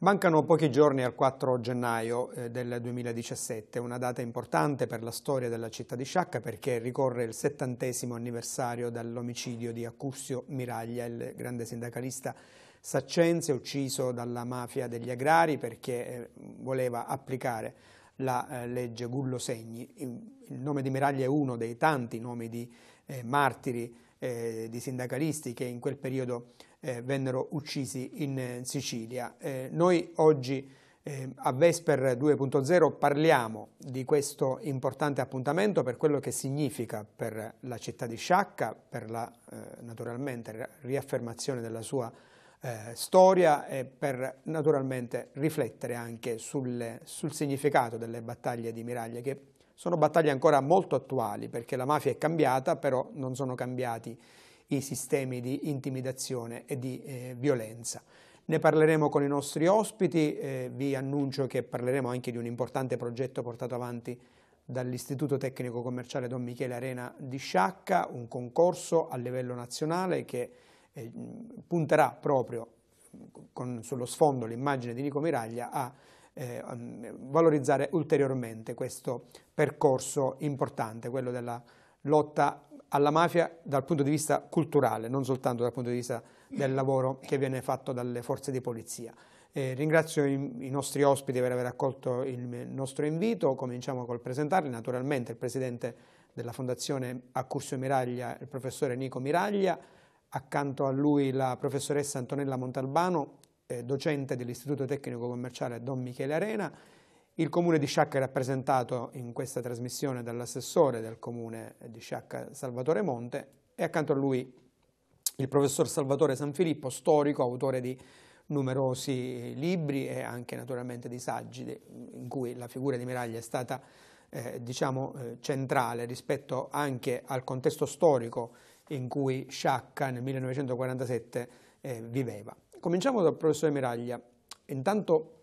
Mancano pochi giorni al 4 gennaio eh, del 2017, una data importante per la storia della città di Sciacca perché ricorre il settantesimo anniversario dall'omicidio di Accursio Miraglia, il grande sindacalista saccense ucciso dalla mafia degli agrari perché eh, voleva applicare la eh, legge Gullo Segni. Il nome di Miraglia è uno dei tanti nomi di martiri, di sindacalisti che in quel periodo eh, vennero uccisi eh, in Sicilia. Eh, noi oggi eh, a Vesper 2.0 parliamo di questo importante appuntamento per quello che significa per la città di Sciacca, per la eh, naturalmente riaffermazione della sua eh, storia e per naturalmente riflettere anche sul, sul significato delle battaglie di Miraglia che sono battaglie ancora molto attuali perché la mafia è cambiata però non sono cambiati i sistemi di intimidazione e di eh, violenza. Ne parleremo con i nostri ospiti, eh, vi annuncio che parleremo anche di un importante progetto portato avanti dall'Istituto Tecnico Commerciale Don Michele Arena di Sciacca, un concorso a livello nazionale che eh, punterà proprio con, sullo sfondo l'immagine di Nico Miraglia a eh, valorizzare ulteriormente questo percorso importante, quello della lotta alla mafia dal punto di vista culturale, non soltanto dal punto di vista del lavoro che viene fatto dalle forze di polizia. Eh, ringrazio i, i, nostri ospiti per aver accolto il nostro invito, cominciamo col presentarli, naturalmente il presidente della Fondazione Accursio Miraglia, il professore Nico Miraglia, accanto a lui la professoressa Antonella Montalbano, eh, docente dell'Istituto Tecnico Commerciale Don Michele Arena, il comune di Sciacca è rappresentato in questa trasmissione dall'assessore del comune di Sciacca Salvatore Monte e accanto a lui il professor Salvatore Sanfilippo, storico, autore di numerosi libri e anche naturalmente di saggi in cui la figura di Miraglia è stata eh, diciamo, eh, centrale rispetto anche al contesto storico in cui Sciacca nel 1947 eh, viveva. Cominciamo dal professor Miraglia. Intanto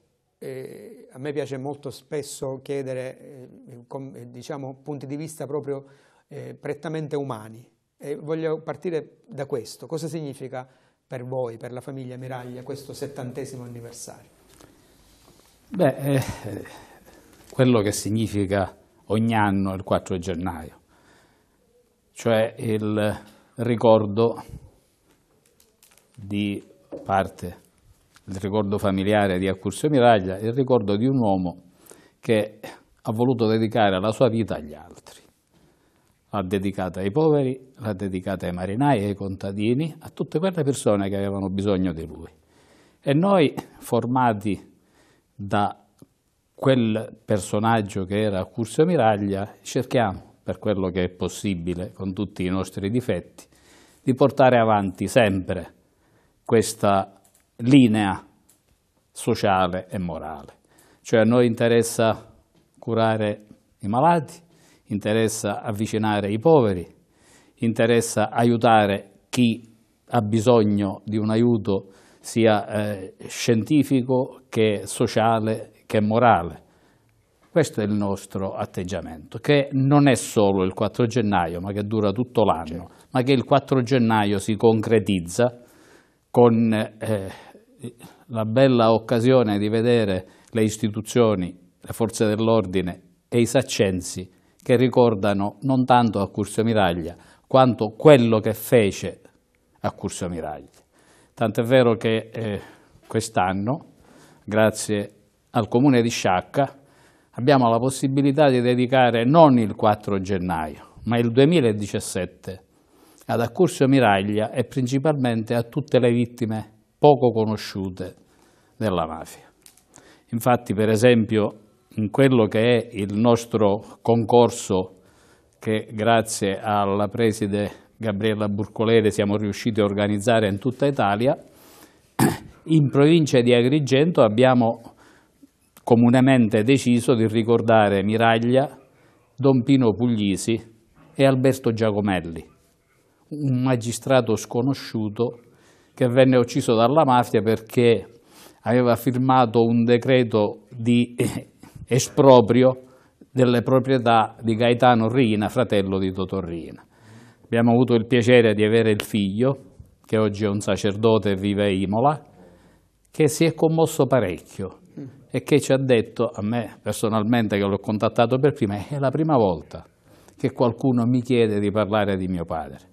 eh, a me piace molto spesso chiedere eh, con, eh, diciamo, punti di vista proprio eh, prettamente umani. E voglio partire da questo. Cosa significa per voi, per la famiglia Miraglia, questo settantesimo anniversario? Beh, eh, quello che significa ogni anno il 4 gennaio, cioè il ricordo di parte il ricordo familiare di Accursio Miraglia, il ricordo di un uomo che ha voluto dedicare la sua vita agli altri. L'ha dedicata ai poveri, l'ha dedicata ai marinai, ai contadini, a tutte quelle persone che avevano bisogno di lui. E noi, formati da quel personaggio che era Accursio Miraglia, cerchiamo, per quello che è possibile, con tutti i nostri difetti, di portare avanti sempre questa linea sociale e morale. Cioè a noi interessa curare i malati, interessa avvicinare i poveri, interessa aiutare chi ha bisogno di un aiuto sia eh, scientifico che sociale che morale. Questo è il nostro atteggiamento, che non è solo il 4 gennaio, ma che dura tutto l'anno, certo. ma che il 4 gennaio si concretizza con eh, la bella occasione di vedere le istituzioni, le forze dell'ordine e i saccensi che ricordano non tanto a Accursio Miraglia quanto quello che fece a Accursio Miraglia. Tant'è vero che eh, quest'anno, grazie al comune di Sciacca, abbiamo la possibilità di dedicare non il 4 gennaio, ma il 2017 ad Accursio Miraglia e principalmente a tutte le vittime poco conosciute della mafia. Infatti, per esempio, in quello che è il nostro concorso che grazie alla preside Gabriella Burcolere siamo riusciti a organizzare in tutta Italia, in provincia di Agrigento abbiamo comunemente deciso di ricordare Miraglia, Don Pino Puglisi e Alberto Giacomelli, un magistrato sconosciuto che venne ucciso dalla mafia perché aveva firmato un decreto di esproprio delle proprietà di Gaetano Rina, fratello di Totò Rina. Abbiamo avuto il piacere di avere il figlio, che oggi è un sacerdote e vive a Imola, che si è commosso parecchio e che ci ha detto, a me personalmente che l'ho contattato per prima, è la prima volta che qualcuno mi chiede di parlare di mio padre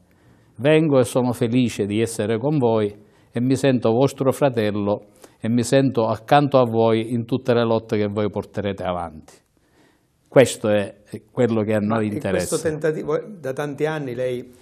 vengo e sono felice di essere con voi e mi sento vostro fratello e mi sento accanto a voi in tutte le lotte che voi porterete avanti. Questo è quello che a noi interessa. Questo tentativo, da tanti anni lei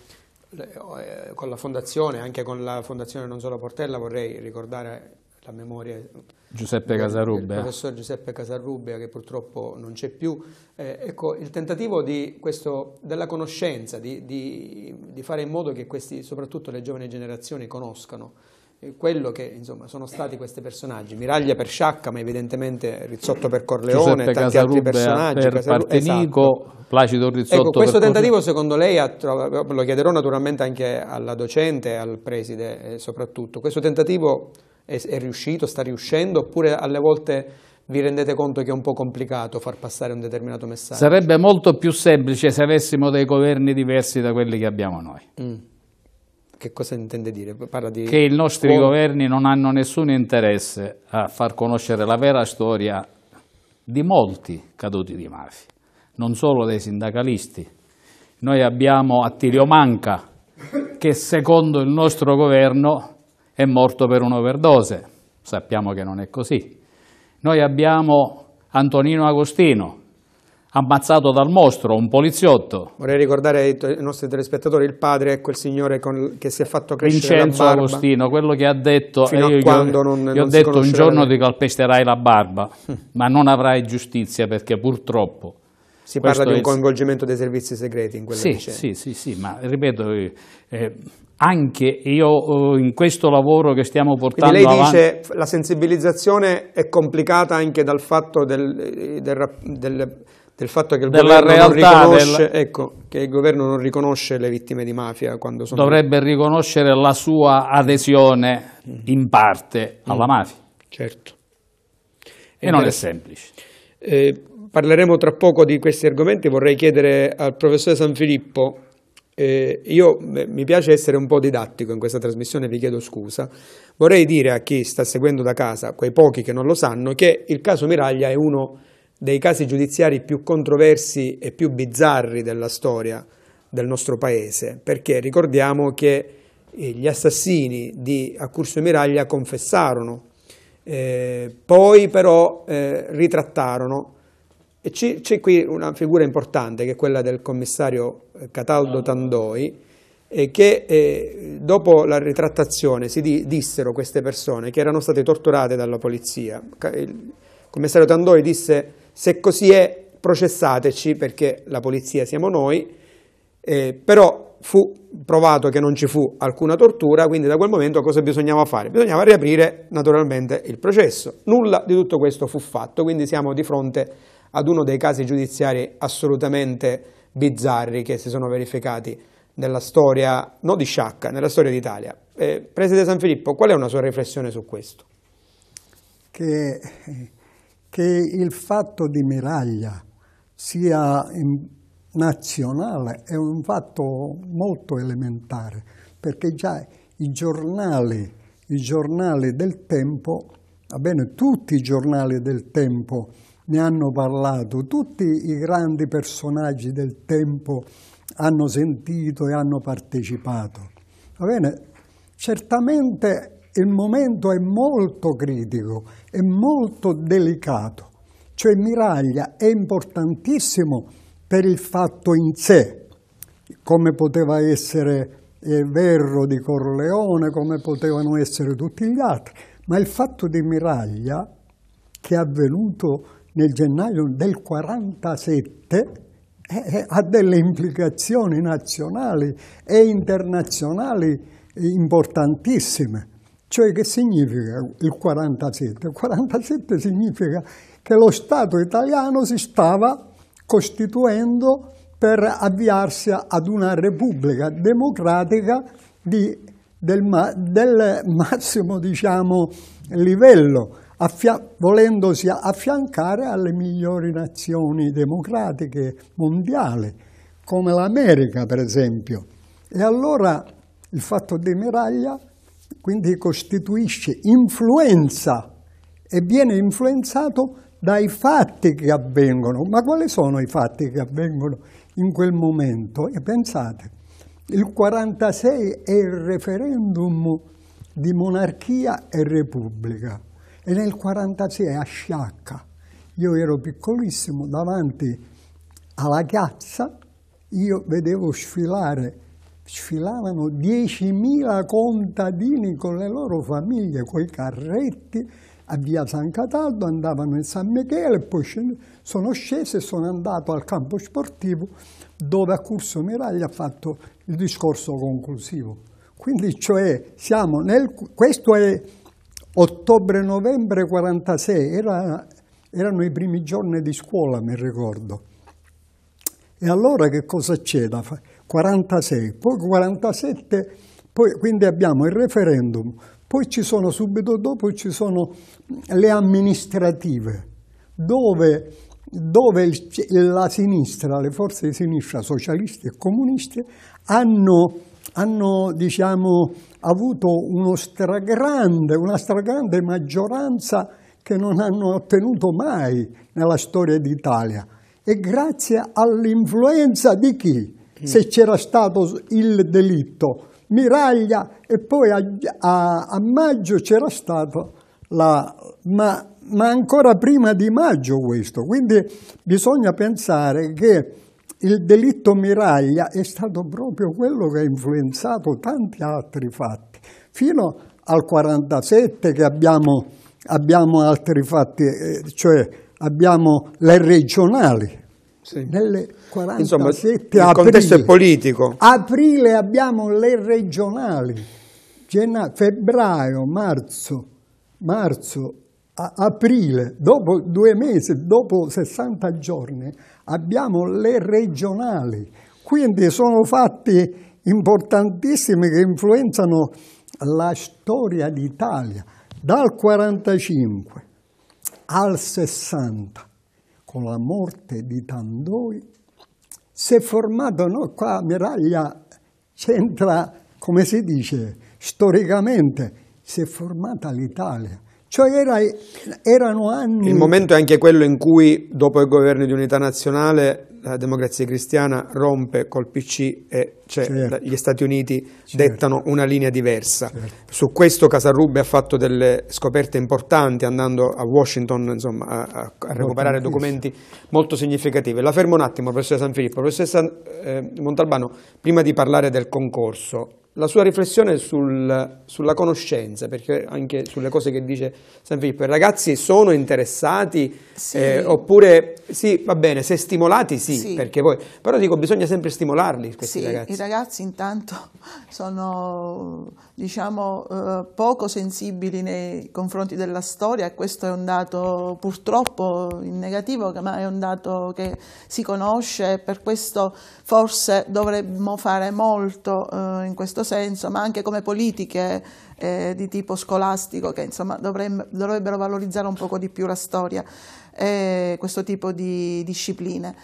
eh, con la fondazione, anche con la fondazione Non Solo Portella, vorrei ricordare a memoria eh, Giuseppe Casarubbia. il professor Giuseppe Casarubbia che purtroppo non c'è più. Eh, ecco, il tentativo questo, della conoscenza, di, di, di, fare in modo che questi, soprattutto le giovani generazioni, conoscano eh, quello che insomma, sono stati questi personaggi Miraglia per Sciacca ma evidentemente Rizzotto per Corleone Giuseppe tanti Casarubbe altri personaggi per Casaru- esatto. Partenico esatto. Placido Rizzotto ecco, questo tentativo Cos- secondo lei lo chiederò naturalmente anche alla docente al preside eh, soprattutto questo tentativo è, è riuscito, sta riuscendo, oppure alle volte vi rendete conto che è un po' complicato far passare un determinato messaggio? Sarebbe molto più semplice se avessimo dei governi diversi da quelli che abbiamo noi. Mm. Che cosa intende dire? Di... Che i nostri o... governi non hanno nessun interesse a far conoscere la vera storia di molti caduti di mafia, non solo dei sindacalisti. Noi abbiamo Attilio Manca, che secondo il nostro governo è morto per un'overdose. Sappiamo che non è così. Noi abbiamo Antonino Agostino, ammazzato dal mostro, un poliziotto. Vorrei ricordare ai, nostri telespettatori, il padre è quel signore con, che si è fatto crescere Vincenzo la barba. Agostino, quello che ha detto, fino a eh, io quando gli, non, gli non ho detto un giorno ti calpesterai la barba, mm. ma non avrai giustizia perché purtroppo... Si parla di un coinvolgimento dei servizi segreti in quella sì, vicenda. Sì, sì, sì, ma ripeto, eh, eh anche io eh, in questo lavoro che stiamo portando Quindi lei dice che la sensibilizzazione è complicata anche dal fatto del, eh, del, del, del fatto che il, del... ecco, che il governo non riconosce le vittime di mafia quando sono dovrebbe riconoscere la sua adesione mm. in parte alla mm. mafia certo e, non è semplice eh, parleremo tra poco di questi argomenti vorrei chiedere al professore San Filippo eh, io eh, mi piace essere un po' didattico in questa trasmissione, vi chiedo scusa. Vorrei dire a chi sta seguendo da casa, quei pochi che non lo sanno, che il caso Miraglia è uno dei casi giudiziari più controversi e più bizzarri della storia del nostro paese, perché ricordiamo che eh, gli assassini di Accurso Miraglia confessarono, eh, poi però eh, ritrattarono c'è, c'è qui una figura importante che è quella del commissario eh, Cataldo Tandoi, eh, che eh, dopo la ritrattazione si di, dissero queste persone che erano state torturate dalla polizia. Il commissario Tandoi disse se così è processateci perché la polizia siamo noi, eh, però fu provato che non ci fu alcuna tortura, quindi da quel momento cosa bisognava fare? Bisognava riaprire naturalmente il processo. Nulla di tutto questo fu fatto, quindi siamo di fronte a ad uno dei casi giudiziari assolutamente bizzarri che si sono verificati nella storia, non di Sciacca, nella storia d'Italia. Eh, Presidente San Filippo, qual è una sua riflessione su questo? Che, che il fatto di Miraglia sia nazionale è un fatto molto elementare, perché già i giornali, i giornali del tempo, va bene, tutti i giornali del tempo, ne hanno parlato, tutti i grandi personaggi del tempo hanno sentito e hanno partecipato. Va bene? Certamente il momento è molto critico, è molto delicato, cioè Miraglia è importantissimo per il fatto in sé, come poteva essere eh, Verro di Corleone, come potevano essere tutti gli altri, ma il fatto di Miraglia che è avvenuto nel gennaio del 47 eh, eh, ha delle implicazioni nazionali e internazionali importantissime. Cioè che significa il 47? Il 47 significa che lo Stato italiano si stava costituendo per avviarsi ad una repubblica democratica di, del, del massimo diciamo, livello affia- volendosi affiancare alle migliori nazioni democratiche mondiali, come l'America per esempio. E allora il fatto di Miraglia quindi costituisce influenza e viene influenzato dai fatti che avvengono. Ma quali sono i fatti che avvengono in quel momento? E pensate, il 46 è il referendum di monarchia e repubblica. E nel 1946 eh, a Sciacca, io ero piccolissimo, davanti alla piazza, io vedevo sfilare, sfilavano 10.000 contadini con le loro famiglie, con i carretti, a via San Cataldo, andavano in San Michele, poi sono sceso e sono andato al campo sportivo dove a Curso Miraglia ha fatto il discorso conclusivo. Quindi, cioè, siamo nel... questo è ottobre-novembre 46, era, erano i primi giorni di scuola, mi ricordo. E allora che cosa c'è da fare? 46, poi 47, quindi abbiamo il referendum, poi ci sono subito dopo ci sono le amministrative, dove, dove la sinistra, le forze di sinistra, socialisti e comunisti, hanno hanno diciamo, avuto stragrande, una stragrande maggioranza che non hanno ottenuto mai nella storia d'Italia. E grazie all'influenza di chi? Mm. Se c'era stato il delitto, Miraglia e poi a, a, a maggio c'era stato la... Ma, ma ancora prima di maggio questo, quindi bisogna pensare che il delitto Miraglia è stato proprio quello che ha influenzato tanti altri fatti, fino al 47 che abbiamo, abbiamo altri fatti, eh, cioè abbiamo le regionali. Sì. Nelle 47 Insomma, il aprile, contesto è politico. Aprile abbiamo le regionali, gennaio, febbraio, marzo, marzo a aprile, dopo due mesi, dopo 60 giorni, abbiamo le regionali. Quindi sono fatti importantissimi che influenzano la storia d'Italia dal 45 al 60 con la morte di Tandoi si è formato no? qua Miraglia c'entra come si dice storicamente si è formata l'Italia cioè era, erano anni... Il momento è anche quello in cui, dopo il governo di unità nazionale, la democrazia cristiana rompe col PC e cioè, certo. gli Stati Uniti certo. dettano una linea diversa. Certo. Su questo Casarrubbe ha fatto delle scoperte importanti andando a Washington insomma, a, a, a recuperare documenti molto significativi. La fermo un attimo, professore San Filippo. Professore San, eh, Montalbano, prima di parlare del concorso, la sua riflessione sul, sulla conoscenza, perché anche sulle cose che dice San Filippo, i ragazzi sono interessati sì. eh, oppure sì, va bene, se stimolati sì, sì. perché poi, però dico bisogna sempre stimolarli questi sì, ragazzi. I ragazzi intanto sono diciamo eh, poco sensibili nei confronti della storia e questo è un dato purtroppo in negativo, ma è un dato che si conosce per questo forse dovremmo fare molto eh, in questo senso, ma anche come politiche eh, di tipo scolastico che insomma, dovrebbero valorizzare un poco di più la storia, eh, questo tipo di discipline.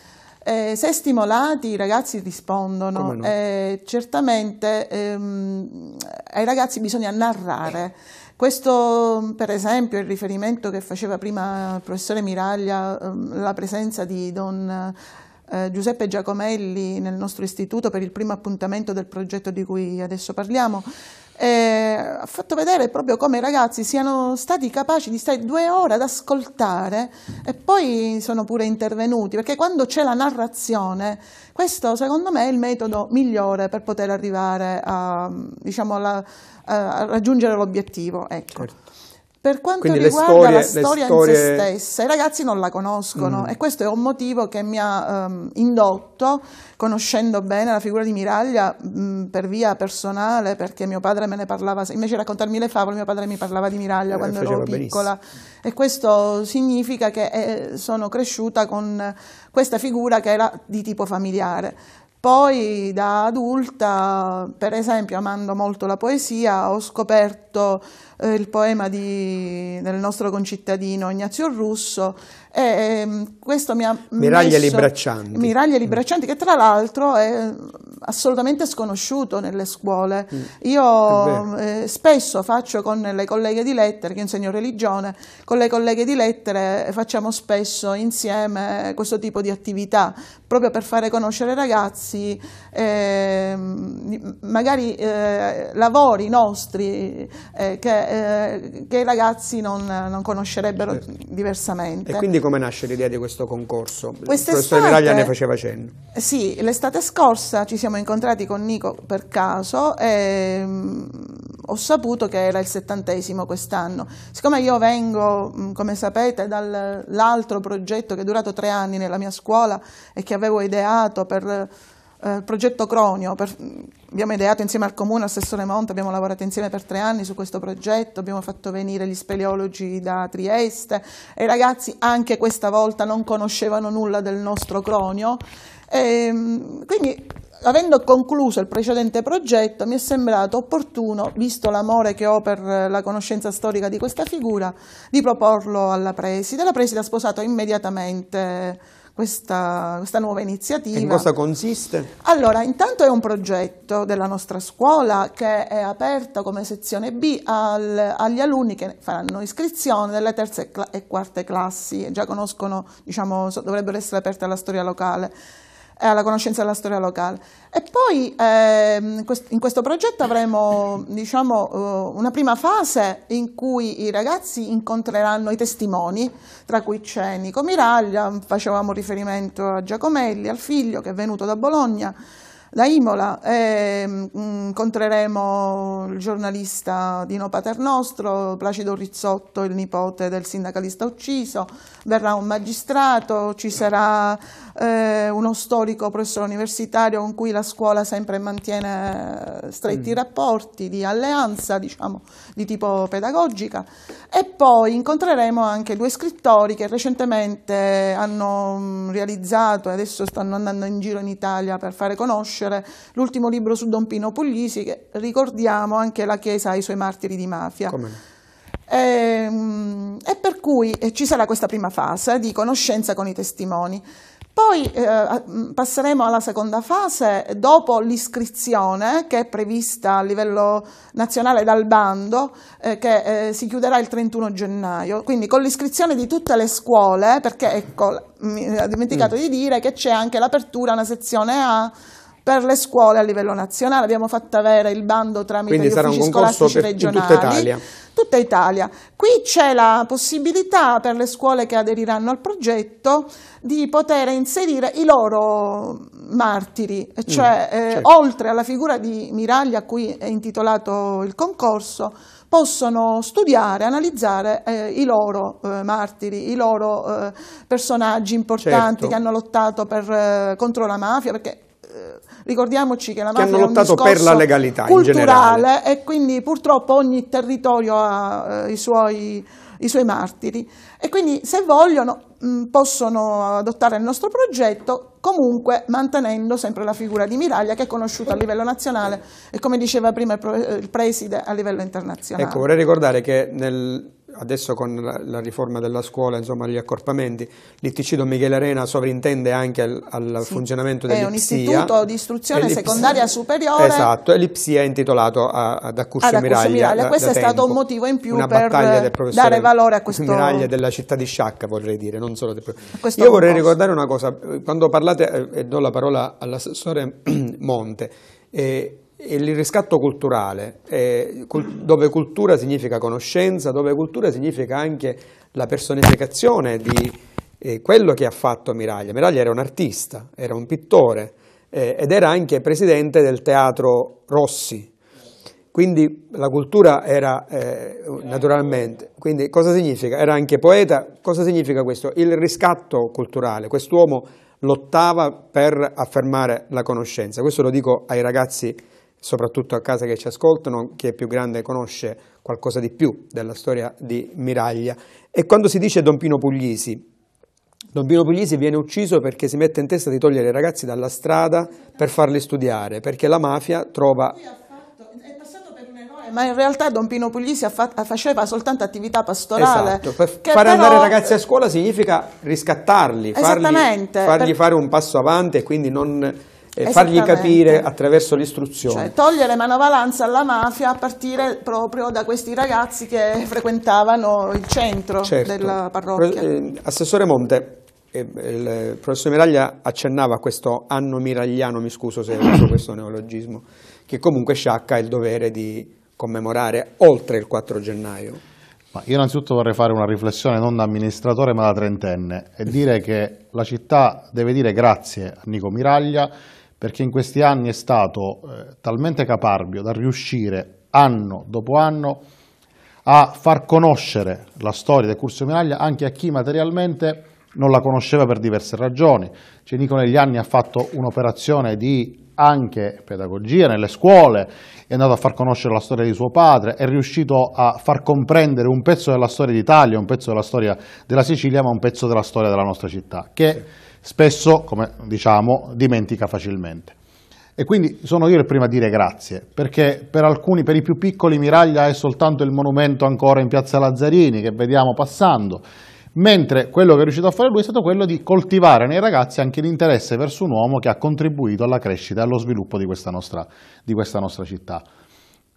Eh, se stimolati i ragazzi rispondono, no? eh, certamente ehm, ai ragazzi bisogna narrare. Questo per esempio è il riferimento che faceva prima il professore Miraglia, ehm, la presenza di Don eh, Giuseppe Giacomelli nel nostro istituto per il primo appuntamento del progetto di cui adesso parliamo, eh, ha fatto vedere proprio come i ragazzi siano stati capaci di stare due ore ad ascoltare e poi sono pure intervenuti, perché quando c'è la narrazione, questo secondo me è il metodo migliore per poter arrivare a, diciamo, la, eh, a raggiungere l'obiettivo. Ecco. Certo. Per quanto Quindi riguarda storie, la storia storie... in se stessa, i ragazzi non la conoscono mm. e questo è un motivo che mi ha um, indotto, conoscendo bene la figura di Miraglia mh, mm, per via personale, perché mio padre me ne parlava, invece di raccontarmi le favole, mio padre mi parlava di Miraglia eh, quando ero piccola benissimo. e questo significa che eh, sono cresciuta con questa figura che era di tipo familiare. Poi da adulta, per esempio, amando molto la poesia, ho scoperto eh, il poema di, del nostro concittadino Ignazio Russo e eh, ehm, questo mi ha Miraglia messo, Libraccianti. Miraglia mm. Libraccianti, mm. che tra l'altro è assolutamente sconosciuto nelle scuole. Mm. Io eh, spesso faccio con le colleghe di lettere, che insegno religione, con le colleghe di lettere facciamo spesso insieme questo tipo di attività, proprio per fare conoscere ai ragazzi eh, magari eh, lavori nostri eh, che, eh, che, i ragazzi non, non conoscerebbero certo. diversamente. E quindi come nasce l'idea di questo concorso? Quest'estate, Il professor Miraglia ne faceva cenno. Sì, l'estate scorsa ci siamo incontrati con Nico per caso e ehm, ho saputo che era il settantesimo quest'anno. Siccome io vengo, come sapete, dall'altro progetto che è durato tre anni nella mia scuola e che avevo ideato per eh, il progetto Cronio, per, abbiamo ideato insieme al comune, assessore Monte, abbiamo lavorato insieme per tre anni su questo progetto, abbiamo fatto venire gli speleologi da Trieste e i ragazzi anche questa volta non conoscevano nulla del nostro Cronio. E, ehm, quindi avendo concluso il precedente progetto mi è sembrato opportuno, visto l'amore che ho per la conoscenza storica di questa figura, di proporlo alla preside. La preside ha sposato immediatamente questa, questa nuova iniziativa. in cosa consiste? Allora, intanto è un progetto della nostra scuola che è aperta come sezione B al, agli alunni che faranno iscrizione delle terze e, e quarte classi, già conoscono, diciamo, dovrebbero essere aperte alla storia locale e eh, alla conoscenza della storia locale. E poi ehm, in questo progetto avremo diciamo, eh, una prima fase in cui i ragazzi incontreranno i testimoni, tra cui c'è Nico Miraglia, facevamo riferimento a Giacomelli, al figlio che è venuto da Bologna, da Imola eh, incontreremo il giornalista Dino Paternostro, Placido Rizzotto, il nipote del sindacalista ucciso, verrà un magistrato, ci sarà eh, uno storico professore universitario con cui la scuola sempre mantiene eh, stretti mm. rapporti di alleanza, diciamo, di tipo pedagogica e poi incontreremo anche due scrittori che recentemente hanno mm, realizzato e adesso stanno andando in giro in Italia per fare conoscere l'ultimo libro su Don Pino Puglisi che ricordiamo anche la Chiesa ai suoi martiri di mafia. E, ehm, e per cui ci sarà questa prima fase di conoscenza con i testimoni. Poi eh, mm, passeremo alla seconda fase, dopo l'iscrizione che è prevista a livello nazionale dal bando, eh, che eh, si chiuderà il 31 gennaio, quindi con l'iscrizione di tutte le scuole, perché ecco, mi ha dimenticato mm. di dire che c'è anche l'apertura a una sezione A per le scuole a livello nazionale. Abbiamo fatto avere il bando tramite Quindi gli uffici scolastici regionali. Tutta Italia. tutta Italia. Qui c'è la possibilità per le scuole che aderiranno al progetto di poter inserire i loro martiri, mm, cioè mm, certo. eh, oltre alla figura di Miraglia a cui è intitolato il concorso, possono studiare, analizzare eh, i loro eh, martiri, i loro eh, personaggi importanti certo. che hanno lottato per, eh, contro la mafia, perché eh, Ricordiamoci che la mafia che hanno lottato per la legalità culturale e quindi purtroppo ogni territorio ha eh, i, suoi, i suoi martiri e quindi se vogliono mm, possono adottare il nostro progetto, comunque mantenendo sempre la figura di Miraglia che è conosciuta a livello nazionale e come diceva prima il preside a livello internazionale. Ecco, vorrei ricordare che nel adesso con la, la, riforma della scuola, insomma gli accorpamenti, l'ITC Don Michele Arena sovrintende anche al, al sì, funzionamento dell'IPSIA. È un istituto di istruzione secondaria superiore. Esatto, e l'IPSIA è intitolato a, ad Accurso, ad Accurso Miraglia. Miraglia. Da, Questo da è tempo. stato un motivo in più Una per dare valore a questo... Miraglia della città di Sciacca vorrei dire, non solo... Del... Io vorrei posto. ricordare una cosa, quando parlate, eh, e do la parola all'assessore Monte, eh, il riscatto culturale, eh, dove cultura significa conoscenza, dove cultura significa anche la personificazione di eh, quello che ha fatto Miraglia. Miraglia era un artista, era un pittore eh, ed era anche presidente del teatro Rossi. Quindi la cultura era eh, naturalmente, quindi cosa significa? Era anche poeta, cosa significa questo? Il riscatto culturale, quest'uomo lottava per affermare la conoscenza, questo lo dico ai ragazzi soprattutto a casa che ci ascoltano, chi è più grande conosce qualcosa di più della storia di Miraglia. E quando si dice Don Pino Puglisi, Don Pino Puglisi viene ucciso perché si mette in testa di togliere i ragazzi dalla strada per farli studiare, perché la mafia trova... Ma in realtà Don Pino Puglisi faceva soltanto attività pastorale. Esatto, per fare andare i ragazzi a scuola significa riscattarli, fargli, fargli per... fare un passo avanti e quindi non e fargli capire attraverso l'istruzione. Cioè, togliere manovalanza alla mafia a partire proprio da questi ragazzi che frequentavano il centro certo. della parrocchia. Eh, Assessore Monte, eh, il professor Miraglia accennava a questo anno miragliano, mi scuso se uso questo neologismo, che comunque Sciacca ha il dovere di commemorare oltre il 4 gennaio. Ma io innanzitutto vorrei fare una riflessione non da amministratore ma da trentenne e dire che la città deve dire grazie a Nico Miraglia perché in questi anni è stato eh, talmente caparbio da riuscire anno dopo anno a far conoscere la storia del Curso Miraglia anche a chi materialmente non la conosceva per diverse ragioni. Cenico cioè, negli anni ha fatto un'operazione di anche pedagogia nelle scuole, è andato a far conoscere la storia di suo padre, è riuscito a far comprendere un pezzo della storia d'Italia, un pezzo della storia della Sicilia, ma un pezzo della storia della nostra città, che spesso, come diciamo, dimentica facilmente. E quindi sono io il primo a dire grazie, perché per alcuni, per i più piccoli, Miraglia è soltanto il monumento ancora in piazza Lazzarini che vediamo passando, mentre quello che è riuscito a fare lui è stato quello di coltivare nei ragazzi anche l'interesse verso un uomo che ha contribuito alla crescita e allo sviluppo di questa nostra, di questa nostra città.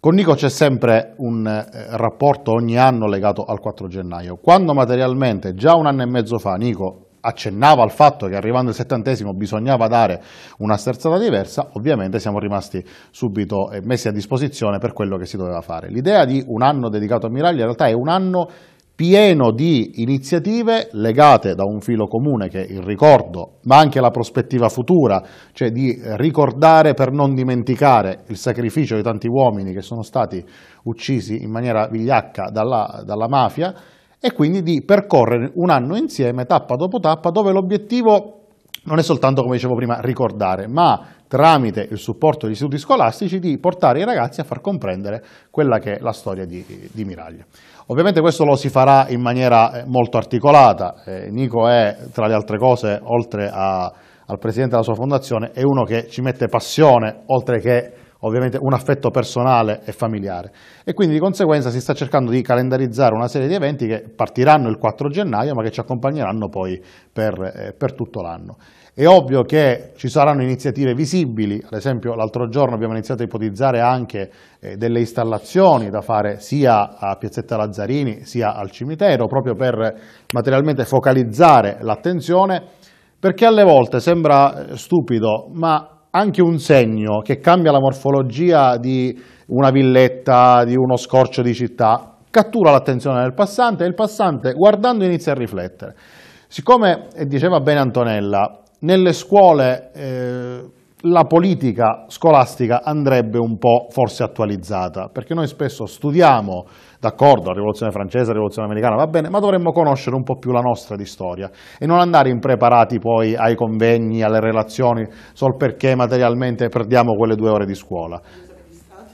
Con Nico c'è sempre un eh, rapporto ogni anno legato al 4 gennaio. Quando materialmente, già un anno e mezzo fa, Nico accennava al fatto che arrivando al settantesimo bisognava dare una sterzata diversa, ovviamente siamo rimasti subito eh, messi a disposizione per quello che si doveva fare. L'idea di un anno dedicato a Miraglia in realtà è un anno pieno di iniziative legate da un filo comune che è il ricordo, ma anche la prospettiva futura, cioè di ricordare per non dimenticare il sacrificio di tanti uomini che sono stati uccisi in maniera vigliacca dalla, dalla mafia, e quindi di percorrere un anno insieme, tappa dopo tappa, dove l'obiettivo non è soltanto, come dicevo prima, ricordare, ma tramite il supporto degli istituti scolastici di portare i ragazzi a far comprendere quella che è la storia di, di Miraglia. Ovviamente questo lo si farà in maniera eh, molto articolata, eh, Nico è, tra le altre cose, oltre a, al presidente della sua fondazione, è uno che ci mette passione, oltre che ovviamente un affetto personale e familiare. E quindi di conseguenza si sta cercando di calendarizzare una serie di eventi che partiranno il 4 gennaio ma che ci accompagneranno poi per, eh, per tutto l'anno. È ovvio che ci saranno iniziative visibili, ad esempio l'altro giorno abbiamo iniziato a ipotizzare anche eh, delle installazioni da fare sia a Piazzetta Lazzarini sia al cimitero, proprio per materialmente focalizzare l'attenzione, perché alle volte sembra eh, stupido, ma anche un segno che cambia la morfologia di una villetta, di uno scorcio di città, cattura l'attenzione del passante e il passante guardando inizia a riflettere. Siccome, eh, diceva bene Antonella, nelle scuole eh, la politica scolastica andrebbe un po' forse attualizzata, perché noi spesso studiamo, d'accordo, la rivoluzione francese, la rivoluzione americana, va bene, ma dovremmo conoscere un po' più la nostra di storia e non andare impreparati poi ai convegni, alle relazioni, sol perché materialmente perdiamo quelle due ore di scuola.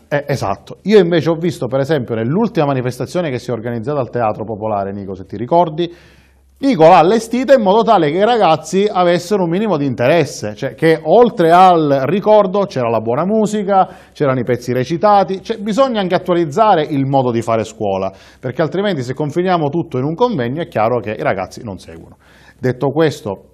Eh, esatto, io invece ho visto per esempio nell'ultima manifestazione che si è organizzata al Teatro Popolare, Nico se ti ricordi, Nicola allestita in modo tale che i ragazzi avessero un minimo di interesse, cioè che oltre al ricordo c'era la buona musica, c'erano i pezzi recitati, cioè bisogna anche attualizzare il modo di fare scuola, perché altrimenti se confiniamo tutto in un convegno è chiaro che i ragazzi non seguono. Detto questo,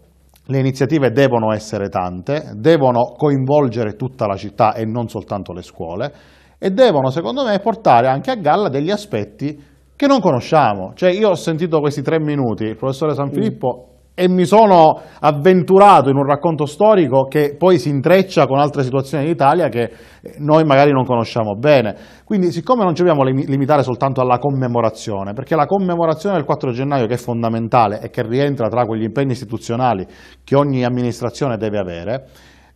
le iniziative devono essere tante, devono coinvolgere tutta la città e non soltanto le scuole e devono, secondo me, portare anche a galla degli aspetti che non conosciamo. Cioè, io ho sentito questi tre minuti, il professore Sanfilippo, mm. e mi sono avventurato in un racconto storico che poi si intreccia con altre situazioni d'Italia che eh, noi magari non conosciamo bene. Quindi, siccome non ci dobbiamo limitare soltanto alla commemorazione, perché la commemorazione del 4 gennaio, che è fondamentale e che rientra tra quegli impegni istituzionali che ogni amministrazione deve avere,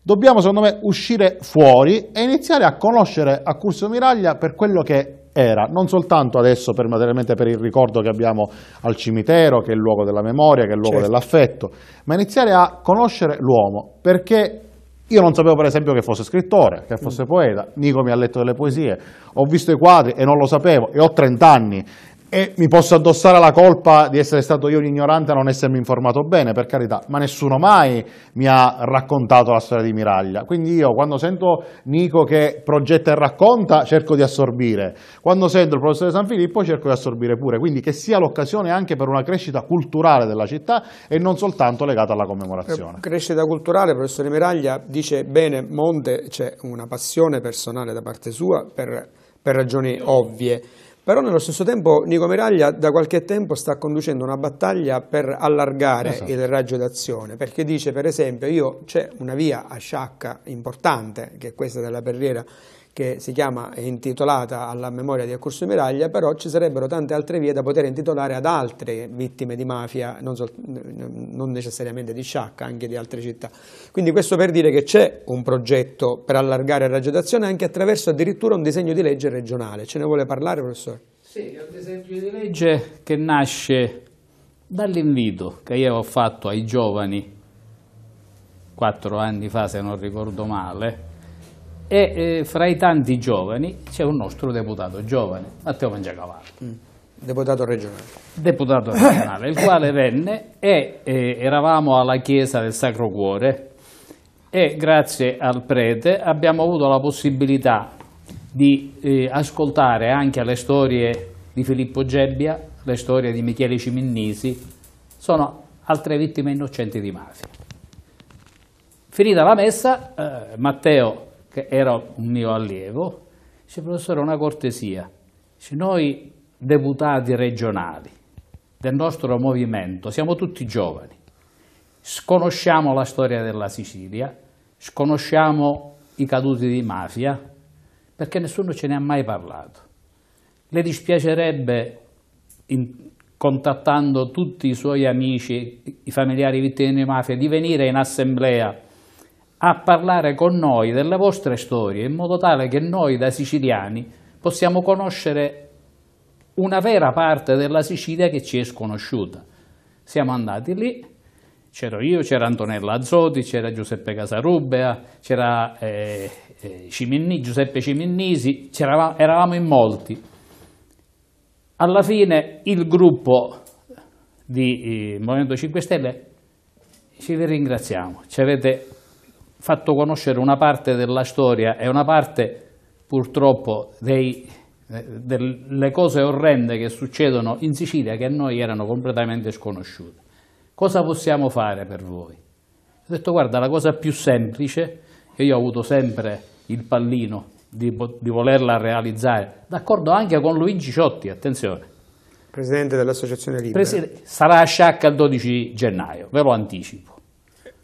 dobbiamo secondo me uscire fuori e iniziare a conoscere a Curso Miraglia per quello che era, non soltanto adesso per, materialmente per il ricordo che abbiamo al cimitero, che è il luogo della memoria, che è il luogo certo. dell'affetto, ma iniziare a conoscere l'uomo, perché io non sapevo per esempio che fosse scrittore, che fosse mm. poeta, Nico mi ha letto delle poesie, ho visto i quadri e non lo sapevo, e ho 30 anni, e mi posso addossare la colpa di essere stato io un ignorante a non essermi informato bene, per carità, ma nessuno mai mi ha raccontato la storia di Miraglia. Quindi io quando sento Nico che progetta e racconta, cerco di assorbire. Quando sento il professore San Filippo, cerco di assorbire pure. Quindi che sia l'occasione anche per una crescita culturale della città e non soltanto legata alla commemorazione. Eh, crescita culturale, professore Miraglia dice bene, Monte c'è una passione personale da parte sua per, per ragioni ovvie però nello stesso tempo Nico Meraglia da qualche tempo sta conducendo una battaglia per allargare esatto. il raggio d'azione, perché dice per esempio io c'è una via a Sciacca importante, che è questa della Perriera, che si chiama intitolata alla memoria di Accorso Miraglia, però ci sarebbero tante altre vie da poter intitolare ad altre vittime di mafia, non, so, non necessariamente di Sciacca, anche di altre città. Quindi questo per dire che c'è un progetto per allargare la radiazione anche attraverso addirittura un disegno di legge regionale. Ce ne vuole parlare, professore? Sì, è un disegno di legge che nasce dall'invito che io ho fatto ai giovani quattro anni fa, se non ricordo male, e eh, fra i tanti giovani c'è un nostro deputato giovane, Matteo Mangiacavallo. Mm. Deputato regionale. Deputato regionale, il quale venne e eh, eravamo alla chiesa del Sacro Cuore e grazie al prete abbiamo avuto la possibilità di eh, ascoltare anche le storie di Filippo Gebbia, le storie di Michele Ciminnisi, sono altre vittime innocenti di mafia. Finita la messa, eh, Matteo che era un mio allievo, dice professore una cortesia, dice, noi deputati regionali del nostro movimento, siamo tutti giovani, sconosciamo la storia della Sicilia, sconosciamo i caduti di mafia, perché nessuno ce ne ha mai parlato. Le dispiacerebbe, in, contattando tutti i suoi amici, i familiari vittime di mafia, di venire in assemblea a parlare con noi delle vostre storie in modo tale che noi da siciliani possiamo conoscere una vera parte della Sicilia che ci è sconosciuta. Siamo andati lì, c'ero io, c'era Antonella Azzotti, c'era Giuseppe Casarubbea, c'era eh, eh Ciminni, Giuseppe Ciminnisi, eravamo in molti. Alla fine il gruppo di eh, Movimento 5 Stelle ci vi ringraziamo, ci avete fatto conoscere una parte della storia e una parte purtroppo dei, eh, delle cose orrende che succedono in Sicilia che a noi erano completamente sconosciute. Cosa possiamo fare per voi? Ho detto guarda la cosa più semplice, che io ho avuto sempre il pallino di, di volerla realizzare, d'accordo anche con Luigi Ciotti, attenzione. Presidente dell'Associazione Libera. Preside, sarà a Sciacca il 12 gennaio, ve lo anticipo.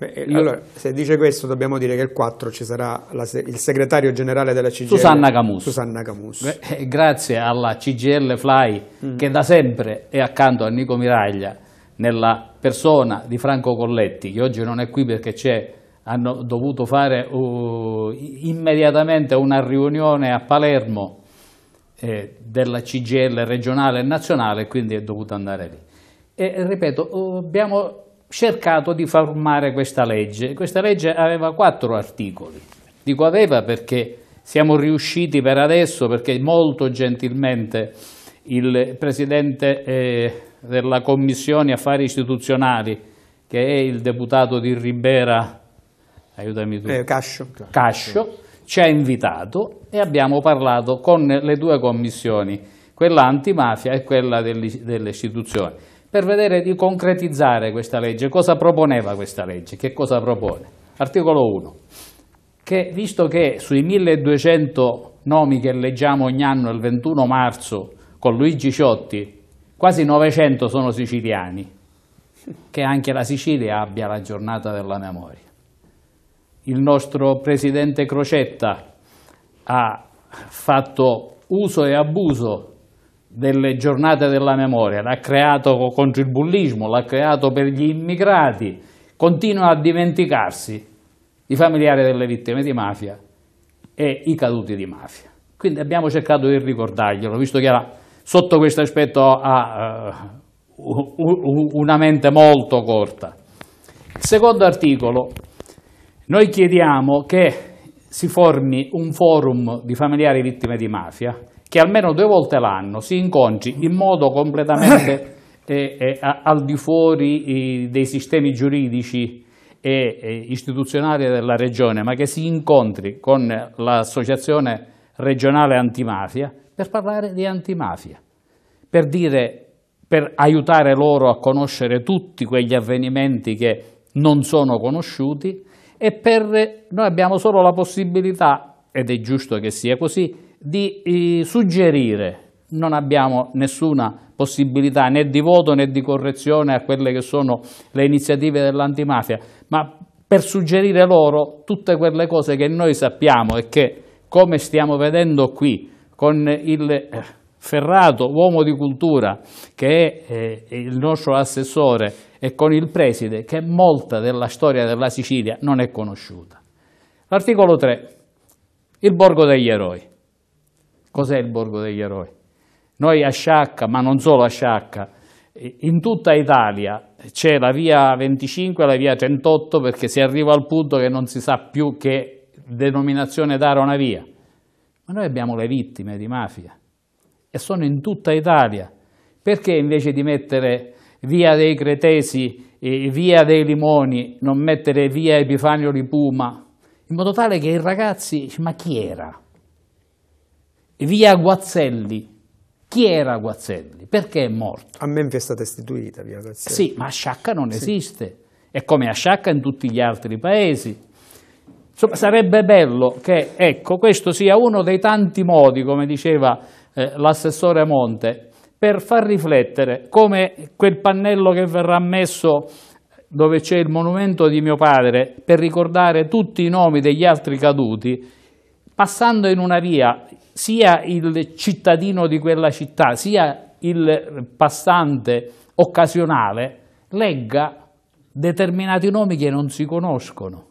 Beh, eh, allora, se dice questo, dobbiamo dire che il 4 ci sarà la, il segretario generale della CGL Susanna Camus. Susanna Camus. Beh, eh, grazie alla CGL Fly, mm. che da sempre è accanto a Nico Miraglia, nella persona di Franco Colletti, che oggi non è qui perché c'è hanno dovuto fare uh, immediatamente una riunione a Palermo eh, della CGL regionale e nazionale, quindi è dovuto andare lì. E ripeto, uh, abbiamo cercato di formare questa legge. Questa legge aveva quattro articoli. Dico aveva perché siamo riusciti per adesso, perché molto gentilmente il Presidente eh, della Commissione Affari Istituzionali, che è il deputato di Ribera, aiutami tu, eh, Cascio. Cascio, ci ha invitato e abbiamo parlato con le due commissioni, quella antimafia e quella delle istituzioni per vedere di concretizzare questa legge. Cosa proponeva questa legge? Che cosa propone? Articolo 1. Che visto che sui 1200 nomi che leggiamo ogni anno il 21 marzo con Luigi Ciotti, quasi 900 sono siciliani, che anche la Sicilia abbia la giornata della memoria. Il nostro presidente Crocetta ha fatto uso e abuso delle giornate della memoria, l'ha creato contro il bullismo, l'ha creato per gli immigrati, continua a dimenticarsi i familiari delle vittime di mafia e i caduti di mafia. Quindi abbiamo cercato di ricordarglielo, visto che era sotto questo aspetto ha uh, una mente molto corta. Il secondo articolo, noi chiediamo che si formi un forum di familiari vittime di mafia che almeno due volte l'anno si incontri in modo completamente eh, eh, al di fuori eh, dei sistemi giuridici e eh, istituzionali della regione, ma che si incontri con l'associazione regionale antimafia per parlare di antimafia, per, dire, per aiutare loro a conoscere tutti quegli avvenimenti che non sono conosciuti e per, noi abbiamo solo la possibilità, ed è giusto che sia così, di eh, suggerire, non abbiamo nessuna possibilità né di voto né di correzione a quelle che sono le iniziative dell'antimafia, ma per suggerire loro tutte quelle cose che noi sappiamo e che, come stiamo vedendo qui, con il eh, Ferrato, uomo di cultura, che è eh, il nostro assessore, e con il preside, che molta della storia della Sicilia non è conosciuta. L'articolo 3, il Borgo degli Eroi. Cos'è il Borgo degli Eroi? Noi a Sciacca, ma non solo a Sciacca, in tutta Italia c'è la via 25 e la via 38 perché si arriva al punto che non si sa più che denominazione dare a una via. Ma noi abbiamo le vittime di mafia e sono in tutta Italia. Perché invece di mettere via dei Cretesi, e via dei Limoni, non mettere via Epifanio di Puma? In modo tale che i ragazzi, ma chi era? via Guazzelli. Chi era Guazzelli? Perché è morto? A Menfi è stata istituita via Guazzelli. Sì, ma a Sciacca non sì. esiste. È come a Sciacca in tutti gli altri paesi. Insomma, sarebbe bello che, ecco, questo sia uno dei tanti modi, come diceva eh, l'assessore Monte, per far riflettere come quel pannello che verrà messo eh, dove c'è il monumento di mio padre per ricordare tutti i nomi degli altri caduti, passando in una via sia il cittadino di quella città, sia il passante occasionale, legga determinati nomi che non si conoscono.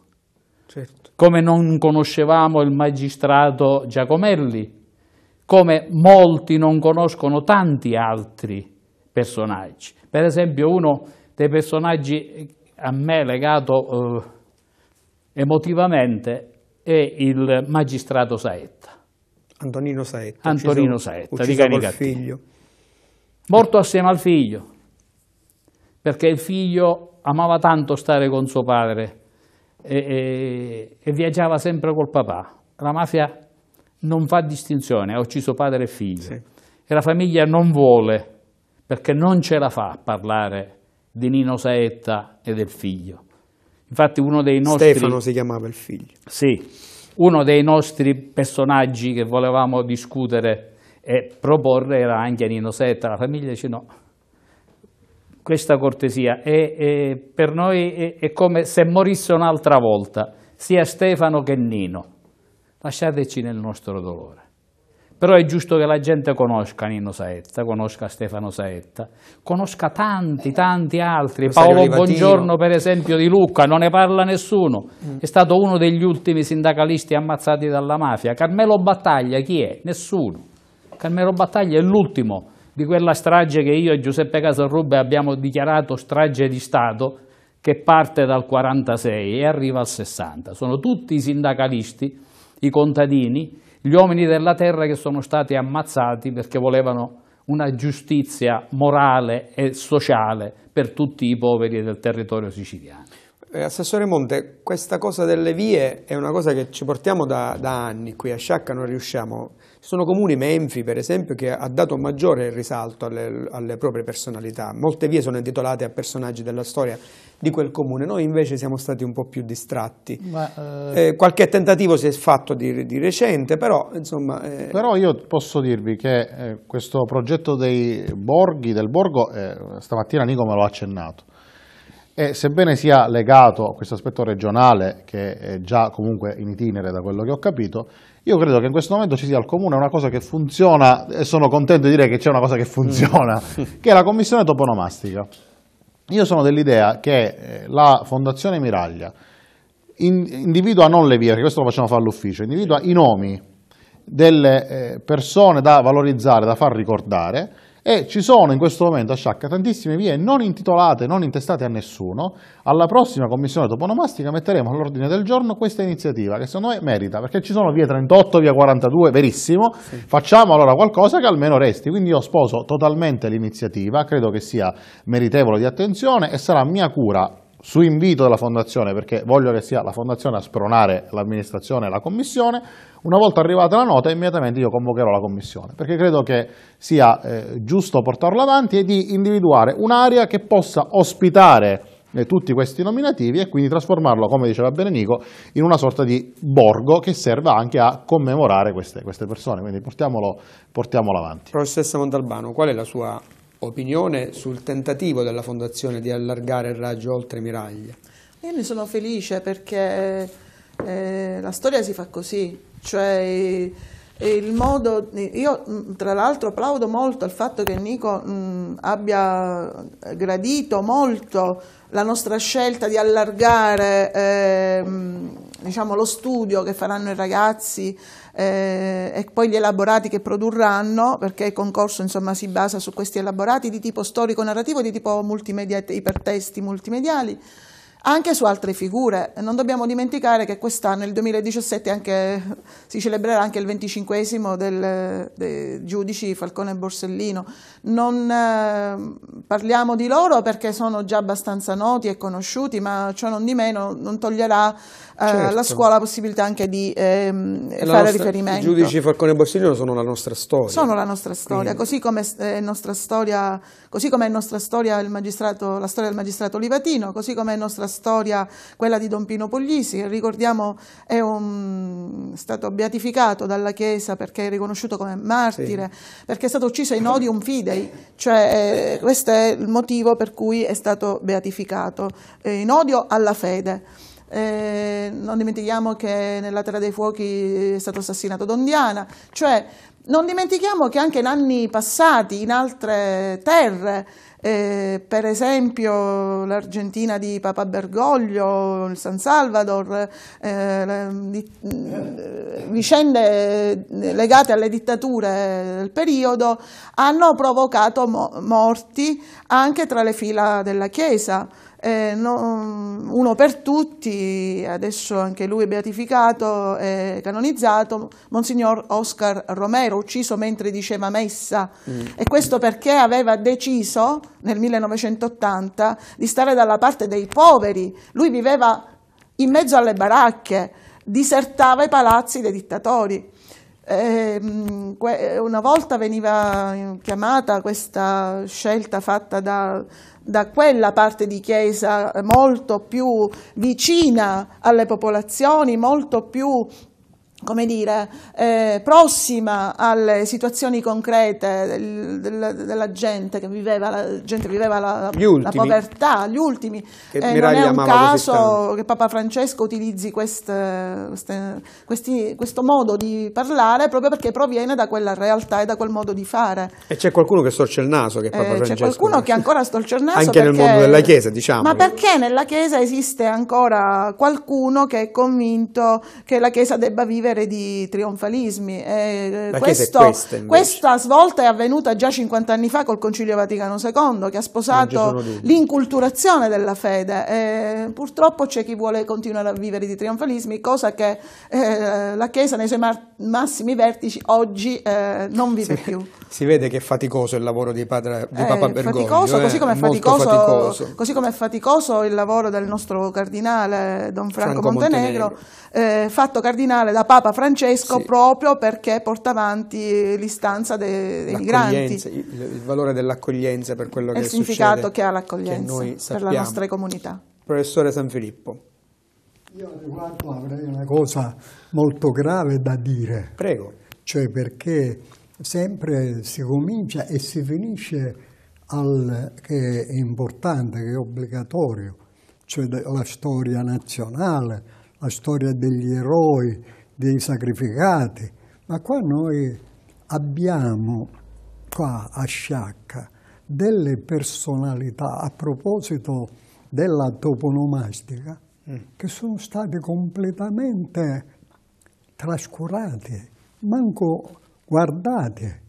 Certo. Come non conoscevamo il magistrato Giacomelli, come molti non conoscono tanti altri personaggi. Per esempio uno dei personaggi a me legato eh, emotivamente è il magistrato Saetta. Antonino Saetta. Antonino Saetta, di Cani figlio. Morto assieme al figlio, perché il figlio amava tanto stare con suo padre e, e, e viaggiava sempre col papà. La mafia non fa distinzione, ha ucciso padre e figlio. Sì. E la famiglia non vuole, perché non ce la fa a parlare di Nino Saetta e del figlio. Infatti uno dei nostri... Stefano si chiamava il figlio. Sì, uno dei nostri personaggi che volevamo discutere e proporre era anche Nino Setta, la famiglia dice no, questa cortesia è, è per noi è, è, come se morisse un'altra volta, sia Stefano che Nino, lasciateci nel nostro dolore. Però è giusto che la gente conosca Nino Saetta, conosca Stefano Saetta, conosca tanti, tanti altri. Paolo Buongiorno, per esempio, di Lucca, non ne parla nessuno. Mm. È stato uno degli ultimi sindacalisti ammazzati dalla mafia. Carmelo Battaglia, chi è? Nessuno. Carmelo Battaglia è l'ultimo di quella strage che io e Giuseppe Casarrubbe abbiamo dichiarato strage di Stato, che parte dal 46 e arriva al 60. Sono tutti i sindacalisti, i contadini, gli uomini della terra che sono stati ammazzati perché volevano una giustizia morale e sociale per tutti i poveri del territorio siciliano. Eh, Assessore Monte, questa cosa delle vie è una cosa che ci portiamo da, da anni qui a Sciacca, non riusciamo ci sono comuni, Menfi per esempio, che ha dato maggiore risalto alle, alle proprie personalità. Molte vie sono intitolate a personaggi della storia di quel comune, noi invece siamo stati un po' più distratti. Ma, eh, eh, qualche tentativo si è fatto di, di recente, però insomma... Eh... Però io posso dirvi che eh, questo progetto dei borghi, del borgo, eh, stamattina Nico me lo ha accennato, e sebbene sia legato a questo aspetto regionale, che è già comunque in itinere da quello che ho capito, io credo che in questo momento ci sia al Comune una cosa che funziona, e sono contento di dire che c'è una cosa che mm. funziona, che è la commissione toponomastica. Io sono dell'idea che eh, la Fondazione Miraglia individua non le vie, perché questo lo facciamo fare all'ufficio, individua i nomi delle eh, persone da valorizzare, da far ricordare, e ci sono in questo momento a Sciacca tantissime vie non intitolate, non intestate a nessuno. Alla prossima commissione toponomastica metteremo all'ordine del giorno questa iniziativa che secondo me merita, perché ci sono vie 38, via 42, verissimo. Sì. Facciamo allora qualcosa che almeno resti. Quindi io sposo totalmente l'iniziativa, credo che sia meritevole di attenzione e sarà mia cura su invito della Fondazione, perché voglio che sia la Fondazione a spronare l'amministrazione e la Commissione, una volta arrivata la nota immediatamente io convocherò la Commissione, perché credo che sia eh, giusto portarla avanti e di individuare un'area che possa ospitare eh, tutti questi nominativi e quindi trasformarlo, come diceva Benenico, in una sorta di borgo che serva anche a commemorare queste, queste persone, quindi portiamolo, portiamolo avanti. Professoressa Montalbano, qual è la sua opinione sul tentativo della Fondazione di allargare il raggio oltre Miraglia. Io ne sono felice perché eh, eh la storia si fa così, cioè eh, il modo, io tra l'altro applaudo molto al fatto che Nico mh, abbia gradito molto la nostra scelta di allargare eh, diciamo, lo studio che faranno i ragazzi eh, e poi gli elaborati che produrranno, perché il concorso insomma, si basa su questi elaborati di tipo storico-narrativo, di tipo ipertesti multimediali, anche su altre figure. Non dobbiamo dimenticare che quest'anno, il 2017, anche, si celebrerà anche il 25 del, dei giudici Falcone e Borsellino. Non eh, parliamo di loro perché sono già abbastanza noti e conosciuti, ma ciò non di meno non toglierà eh, certo. la scuola ha la possibilità anche di ehm, fare nostra, riferimento. I giudici Falcone e Borsellino sono la nostra storia. Sono la nostra storia, eh, così come è nostra storia, è nostra storia la storia del magistrato Livatino, così come è nostra storia quella di Don Pino Puglisi, che ricordiamo è un, stato beatificato dalla Chiesa perché è riconosciuto come martire, sì. perché è stato ucciso in odium fidei, cioè eh, questo è il motivo per cui è stato beatificato, eh, in odio alla fede eh, non dimentichiamo che nella Terra dei Fuochi eh, è stato assassinato Dondiana, cioè non dimentichiamo che anche in anni passati, in altre terre, eh, per esempio l'Argentina di Papa Bergoglio, il San Salvador, eh, di, eh, vicende eh, legate alle dittature del periodo hanno provocato mo morti anche tra le fila della Chiesa. Eh, no, uno per tutti, adesso anche lui è beatificato e canonizzato, Monsignor Oscar Romero, ucciso mentre diceva messa. Mm. E questo perché aveva deciso nel 1980 di stare dalla parte dei poveri. Lui viveva in mezzo alle baracche, disertava i palazzi dei dittatori. Ehm, una volta veniva chiamata questa scelta fatta da, da, quella parte di chiesa molto più vicina alle popolazioni, molto più come dire, eh, prossima alle situazioni concrete del, del, della gente che viveva, la, gente viveva la, la povertà, gli ultimi. Che eh, non è un caso che Papa Francesco utilizzi quest, queste, questi, questo modo di parlare proprio perché proviene da quella realtà e da quel modo di fare. E c'è qualcuno che storce il naso che Papa eh, Francesco. C'è qualcuno che ancora storce il naso. Anche perché, nel mondo della Chiesa, diciamo. Ma perché nella Chiesa esiste ancora qualcuno che è convinto che la Chiesa debba vivere polvere di trionfalismi. Eh, questo, questa, questa, svolta è avvenuta già 50 anni fa col Concilio Vaticano II, che ha sposato l'inculturazione della fede. Eh, purtroppo c'è chi vuole continuare a vivere di trionfalismi, cosa che eh, la Chiesa nei suoi mar- massimi vertici oggi eh, non vive si, più. Si vede che è faticoso il lavoro di, padre, di eh, Papa Bergoglio. Faticoso, eh, così come è faticoso, faticoso, così come è faticoso il lavoro del nostro cardinale Don Franco, Franco Montenegro, Montenegro. fatto cardinale da Papa Papa Francesco sì. proprio perché porta avanti l'istanza dei, dei migranti. Il, il, valore dell'accoglienza per quello e che succede. il significato che ha l'accoglienza per la nostra comunità. Professore San Filippo. Io a riguardo avrei una cosa molto grave da dire. Prego. Cioè perché sempre si comincia e si finisce al che è importante, che è obbligatorio, cioè la storia nazionale, la storia degli eroi, dei sacrificati, ma qua noi abbiamo qua a Sciacca delle personalità a proposito della toponomastica mm. che sono state completamente trascurate, manco guardate.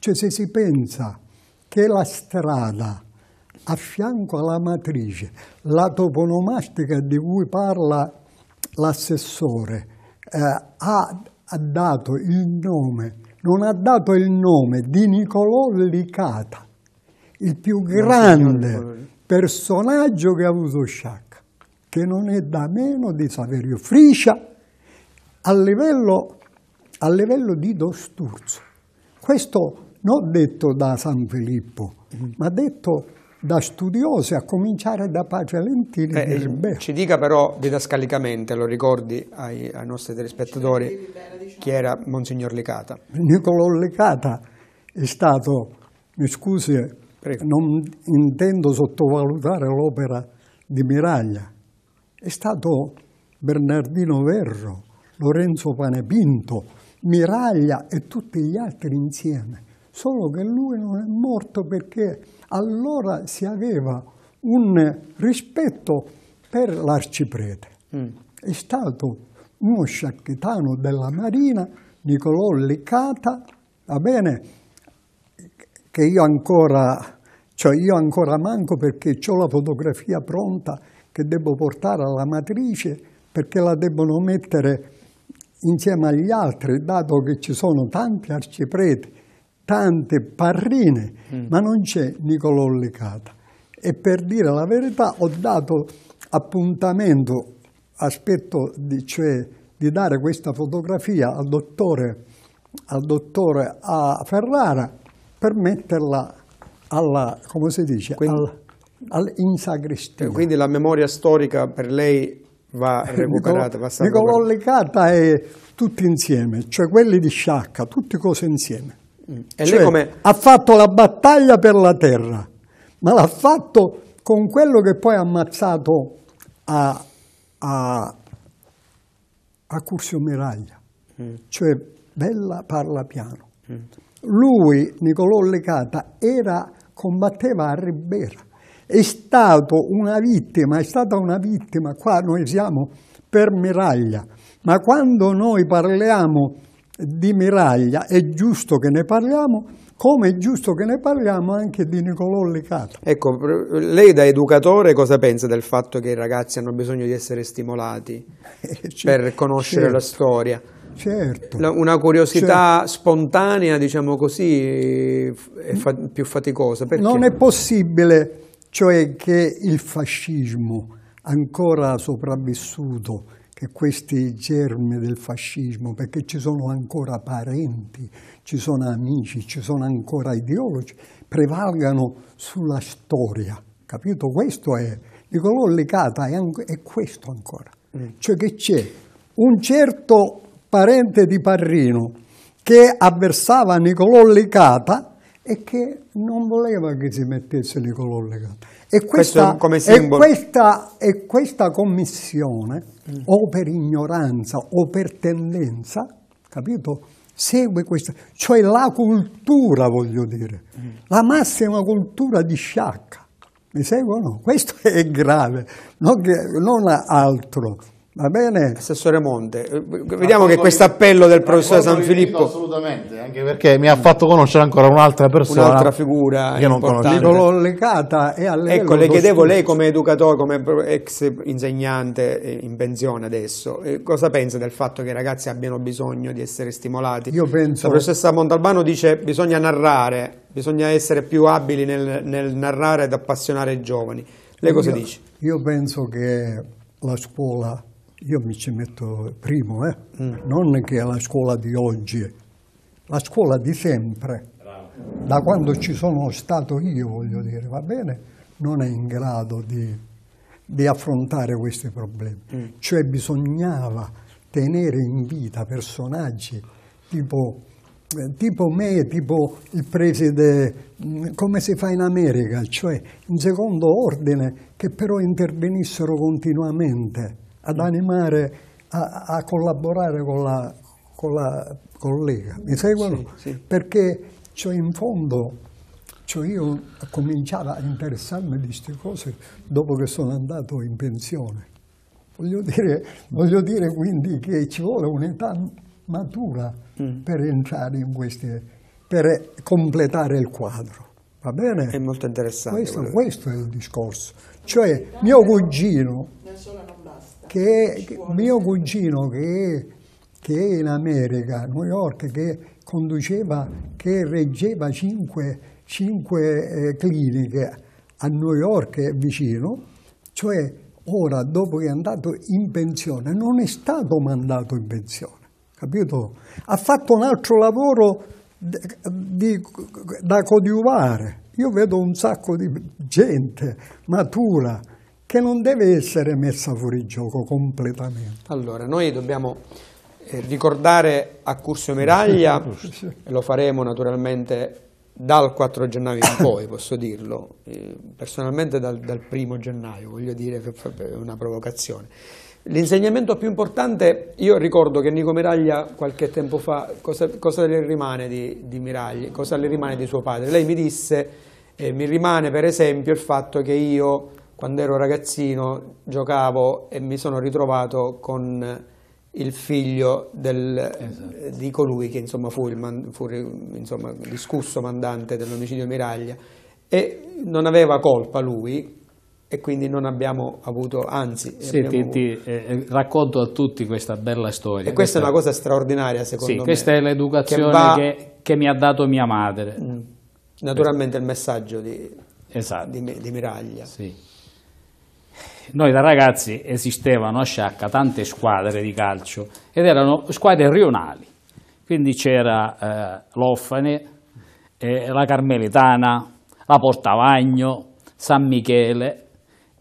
Cioè se si pensa che la strada a fianco alla matrice, la toponomastica di cui parla l'assessore, eh, ha, ha dato il nome, non ha dato il nome di Nicolò Licata, il più grande personaggio che ha avuto Sciacca, che non è da meno di Saverio Friscia a livello, a livello di Dosturzo. Questo non detto da San Filippo, mm-hmm. ma detto da studiosi, a cominciare da Pace Lentini. Eh, eh ci dica però didascalicamente, lo ricordi ai, ai nostri telespettatori, diciamo. chi era Monsignor Licata? Niccolò Licata è stato, mi scusi, Prego. non intendo sottovalutare l'opera di Miraglia, è stato Bernardino Verro, Lorenzo Panepinto, Miraglia e tutti gli altri insieme solo che lui non è morto perché allora si aveva un rispetto per l'arciprete. Mm. È stato uno sciacchitano della Marina, Nicolò Licata, va bene, che io ancora, cioè io ancora manco perché ho la fotografia pronta che devo portare alla matrice perché la debbono mettere insieme agli altri, dato che ci sono tanti arcipreti tante parrine, mm. ma non c'è Nicolò Licata. E per dire la verità ho dato appuntamento, aspetto di, cioè, di dare questa fotografia al dottore, al dottore a Ferrara per metterla alla, come si dice, quindi, alla, all, in sagrestia. Eh, quindi la memoria storica per lei va eh, recuperata, Nicolò, Licata è tutti insieme, cioè quelli di Sciacca, tutte cose insieme. Mm. Cioè, come... Ha fatto la battaglia per la terra, ma l'ha fatto con quello che poi ha ammazzato a, a, a Curzio Miraglia, mm. cioè Bella parla piano. Mm. Lui, Nicolò Lecata, era, combatteva a Ribera, è stato una vittima, è stata una vittima, qua noi siamo per Miraglia, ma quando noi parliamo di Miraglia, è giusto che ne parliamo, come è giusto che ne parliamo anche di Nicolò Licato. Ecco, lei da educatore cosa pensa del fatto che i ragazzi hanno bisogno di essere stimolati cioè, per conoscere certo, certo, la storia? Certo. Una curiosità certo. spontanea, diciamo così, è fa più faticosa. Perché? Non è possibile, cioè, che il fascismo ancora sopravvissuto che questi germi del fascismo, perché ci sono ancora parenti, ci sono amici, ci sono ancora ideologi, prevalgano sulla storia. Capito? Questo è, dico Licata legata, è, è, questo ancora. Mm. Cioè che c'è un certo parente di Parrino che avversava Nicolò Licata e che non voleva che si mettesse Nicolò Licata e questa, e questa, e questa commissione, mm. o per ignoranza o per tendenza, capito? Segue questa, cioè la cultura, voglio dire, mm. la massima cultura di sciacca. Mi seguono? Questo è grave, non, non altro. Va bene. Assessore Monte, eh, vediamo che questo appello del professore San Filippo. Assolutamente, anche perché mi ha fatto conoscere ancora un'altra persona. Un'altra figura. Io non conosco. L'ho legata e alle Ecco, le chiedevo lei come educatore, come ex insegnante eh, in pensione adesso, cosa pensa del fatto che i ragazzi abbiano bisogno di essere stimolati? Io penso. La professoressa Montalbano dice che bisogna narrare, bisogna essere più abili nel, nel narrare ed appassionare i giovani. Lei cosa io, dice? Io penso che la scuola io mi ci metto primo, eh? mm. non che è la scuola di oggi, la scuola di sempre, da quando ci sono stato io, voglio dire, va bene, non è in grado di, di affrontare questi problemi. Mm. Cioè bisognava tenere in vita personaggi tipo, eh, tipo me, tipo il preside, mm, come si fa in America, cioè in secondo ordine, che però intervenissero continuamente ad animare, a, a collaborare con la, con la, collega. Mi seguono? Sì, sì. Perché cioè, in fondo cioè, io cominciavo a interessarmi di queste cose dopo che sono andato in pensione. Voglio dire, voglio dire quindi che ci vuole un'età matura mm. per entrare in queste, per completare il quadro. Va bene? È molto interessante. Questo, questo è il discorso. Cioè, mio cugino che, che mio cugino che, che in America, New York, che conduceva, che reggeva cinque, cinque eh, cliniche a New York vicino, cioè ora dopo che è andato in pensione, non è stato mandato in pensione, capito? Ha fatto un altro lavoro di, di, da coadiuvare. Io vedo un sacco di gente matura, che non deve essere messa fuori gioco completamente. Allora, noi dobbiamo eh, ricordare a Curzio Miraglia, e lo faremo naturalmente dal 4 gennaio in poi, posso dirlo, eh, personalmente dal, dal primo gennaio, voglio dire che è una provocazione. L'insegnamento più importante, io ricordo che Nico Miraglia qualche tempo fa, cosa, cosa le rimane di, di Miraglia, cosa le rimane di suo padre? Lei mi disse, eh, mi rimane per esempio il fatto che io quando ero ragazzino giocavo e mi sono ritrovato con il figlio del, esatto. di colui che insomma, fu, il man, fu insomma, discusso mandante dell'omicidio Miraglia e non aveva colpa lui e quindi non abbiamo avuto, anzi... Sì, ti, ti, eh, eh, racconto a tutti questa bella storia. E questa, questa è una cosa straordinaria secondo sì, me. questa è l'educazione che, va... che, che, mi ha dato mia madre. Mm. Naturalmente questo. il messaggio di, esatto. di, di Miraglia. Sì. Noi da ragazzi esistevano a Sciacca tante squadre di calcio ed erano squadre rionali, quindi c'era eh, l'Offane, eh, la Carmelitana, la Portavagno, San Michele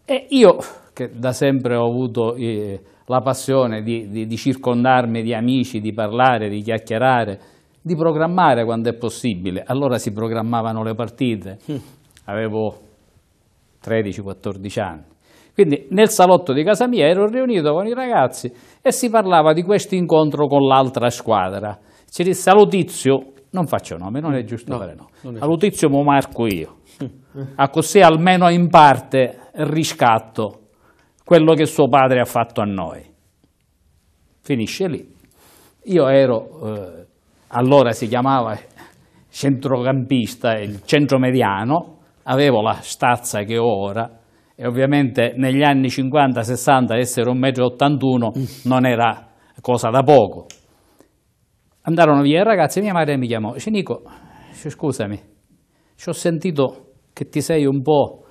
e io che da sempre ho avuto eh, la passione di, di, di circondarmi di amici, di parlare, di chiacchierare, di programmare quando è possibile. Allora si programmavano le partite, avevo 13-14 anni. Quindi nel salotto di casa mia ero riunito con i ragazzi e si parlava di questo incontro con l'altra squadra. Ci disse Alutizio, non faccio nome, non è giusto no, fare nome, Alutizio mo marco io, a così almeno in parte riscatto quello che suo padre ha fatto a noi. Finisce lì. Io ero, eh, allora si chiamava centrocampista, il centromediano, avevo la stazza che ho ora, e ovviamente negli anni 50-60 essere un metro 81 mm. non era cosa da poco. Andarono via i ragazzi e mia madre mi chiamò, dice Nico, scusami, ci ho sentito che ti sei un po'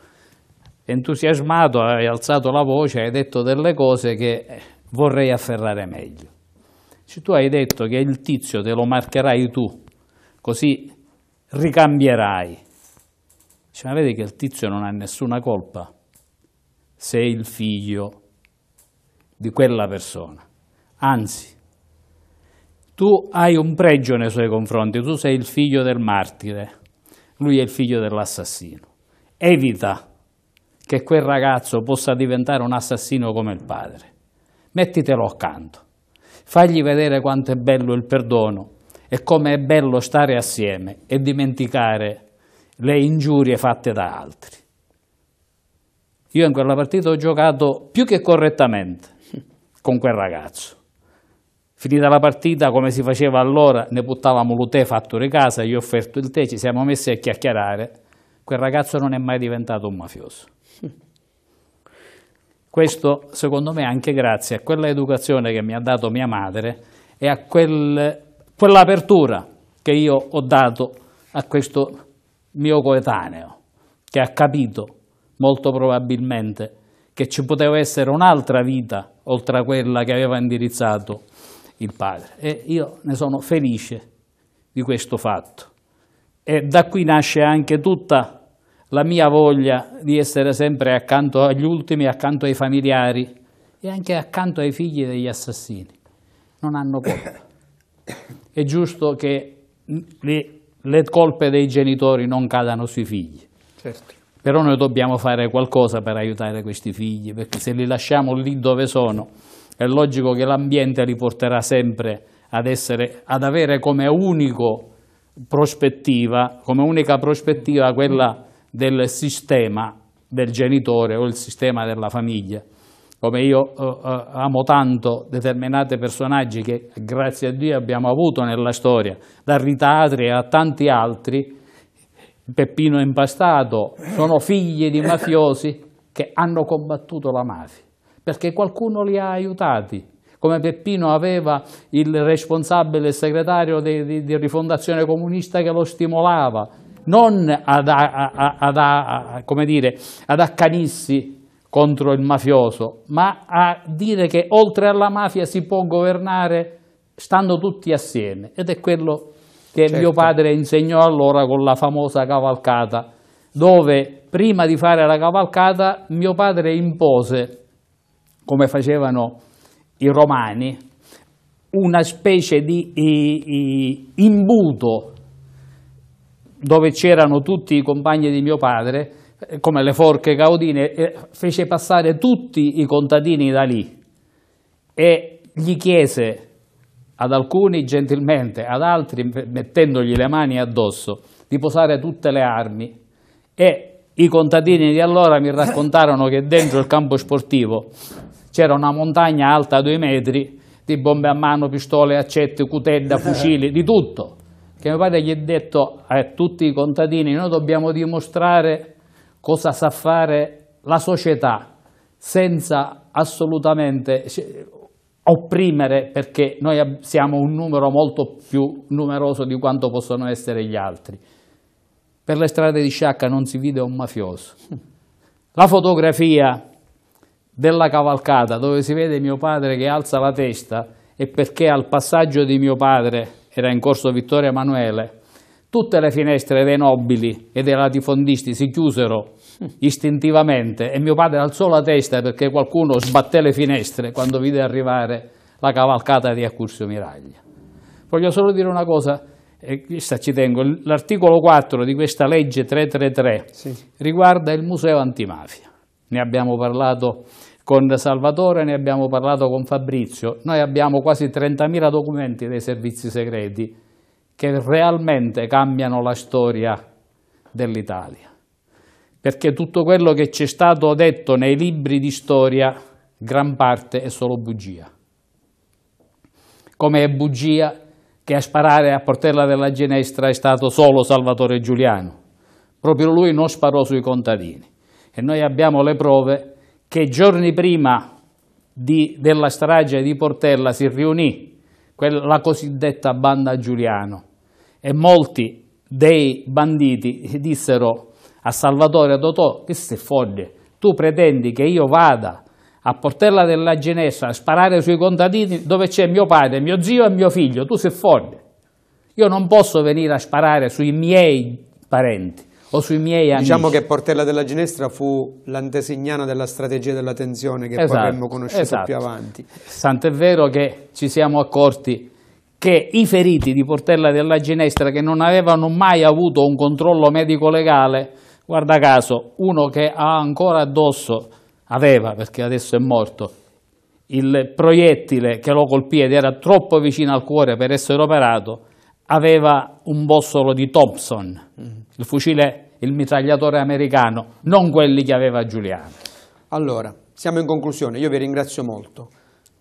entusiasmato, hai alzato la voce, hai detto delle cose che vorrei afferrare meglio. Se tu hai detto che il tizio te lo marcherai tu, così ricambierai. Cioè, ma vedi che il tizio non ha nessuna colpa sei il figlio di quella persona. Anzi, tu hai un pregio nei suoi confronti, tu sei il figlio del martire, lui è il figlio dell'assassino. Evita che quel ragazzo possa diventare un assassino come il padre. Mettitelo accanto, fagli vedere quanto è bello il perdono e come è bello stare assieme e dimenticare le ingiurie fatte da altri. Io in quella partita ho giocato più che correttamente con quel ragazzo. Finita la partita, come si faceva allora, ne buttavamo l'utè fatto di casa, gli ho offerto il tè, ci siamo messi a chiacchierare. Quel ragazzo non è mai diventato un mafioso. Questo, secondo me, anche grazie a quella educazione che mi ha dato mia madre e a quel, quell'apertura che io ho dato a questo mio coetaneo, che ha capito molto probabilmente, che ci poteva essere un'altra vita oltre a quella che aveva indirizzato il padre. E io ne sono felice di questo fatto. E da qui nasce anche tutta la mia voglia di essere sempre accanto agli ultimi, accanto ai familiari e anche accanto ai figli degli assassini. Non hanno colpa. È giusto che le, le colpe dei genitori non cadano sui figli. Certo. Però noi dobbiamo fare qualcosa per aiutare questi figli, perché se li lasciamo lì dove sono, è logico che l'ambiente li porterà sempre ad, essere, ad avere come, prospettiva, come unica prospettiva quella del sistema del genitore o il sistema della famiglia. Come io eh, eh amo tanto determinati personaggi che grazie a Dio abbiamo avuto nella storia, da Rita Atria a tanti altri, Peppino Impastato, sono figli di mafiosi che hanno combattuto la mafia, perché qualcuno li ha aiutati. Come Peppino aveva il responsabile, il segretario di, di, di rifondazione comunista che lo stimolava, non ad, a, a, a, a dire, ad accanirsi contro il mafioso, ma a dire che oltre alla mafia si può governare stando tutti assieme. Ed è quello che certo. mio padre insegnò allora con la famosa cavalcata, dove prima di fare la cavalcata mio padre impose, come facevano i romani, una specie di, di, di imbuto dove c'erano tutti i compagni di mio padre, eh, come le forche caudine, fece passare tutti i contadini da lì e gli chiese ad alcuni gentilmente, ad altri mettendogli le mani addosso, di posare tutte le armi e i contadini di allora mi raccontarono che dentro il campo sportivo c'era una montagna alta due metri di bombe a mano, pistole, accette, cutella, fucili, di tutto. Che mio padre gli ha detto a tutti i contadini, noi dobbiamo dimostrare cosa sa fare la società senza assolutamente opprimere perché noi siamo un numero molto più numeroso di quanto possono essere gli altri. Per le strade di Sciacca non si vide un mafioso. La fotografia della cavalcata dove si vede mio padre che alza la testa e perché al passaggio di mio padre era in corso Vittorio Emanuele, tutte le finestre dei nobili e dei latifondisti si chiusero istintivamente e mio padre alzò la testa perché qualcuno sbatté le finestre quando vide arrivare la cavalcata di Accursio Miraglia. Voglio solo dire una cosa, e questa ci tengo, l'articolo 4 di questa legge 333 sì. riguarda il museo antimafia. Ne abbiamo parlato con Salvatore, ne abbiamo parlato con Fabrizio, noi abbiamo quasi 30.000 documenti dei servizi segreti che realmente cambiano la storia dell'Italia perché tutto quello che ci è stato detto nei libri di storia, gran parte è solo bugia. Come è bugia che a sparare a Portella della Ginestra è stato solo Salvatore Giuliano. Proprio lui non sparò sui contadini. E noi abbiamo le prove che giorni prima di, della strage di Portella si riunì quella, la cosiddetta banda Giuliano e molti dei banditi dissero a Salvatore Totò, che sei folle, tu pretendi che io vada a Portella della Genestra a sparare sui contadini dove c'è mio padre, mio zio e mio figlio, tu sei folle. Io non posso venire a sparare sui miei parenti o sui miei amici. Diciamo che Portella della Ginestra fu l'antesignana della strategia della tensione che esatto, poi avremmo conosciuto esatto. più avanti. Santo è vero che ci siamo accorti che i feriti di Portella della Ginestra che non avevano mai avuto un controllo medico legale guarda caso, uno che ha ancora addosso, aveva perché adesso è morto, il proiettile che lo colpì ed era troppo vicino al cuore per essere operato, aveva un bossolo di Thompson, mm. il fucile, il mitragliatore americano, non quelli che aveva Giuliano. Allora, siamo in conclusione, io vi ringrazio molto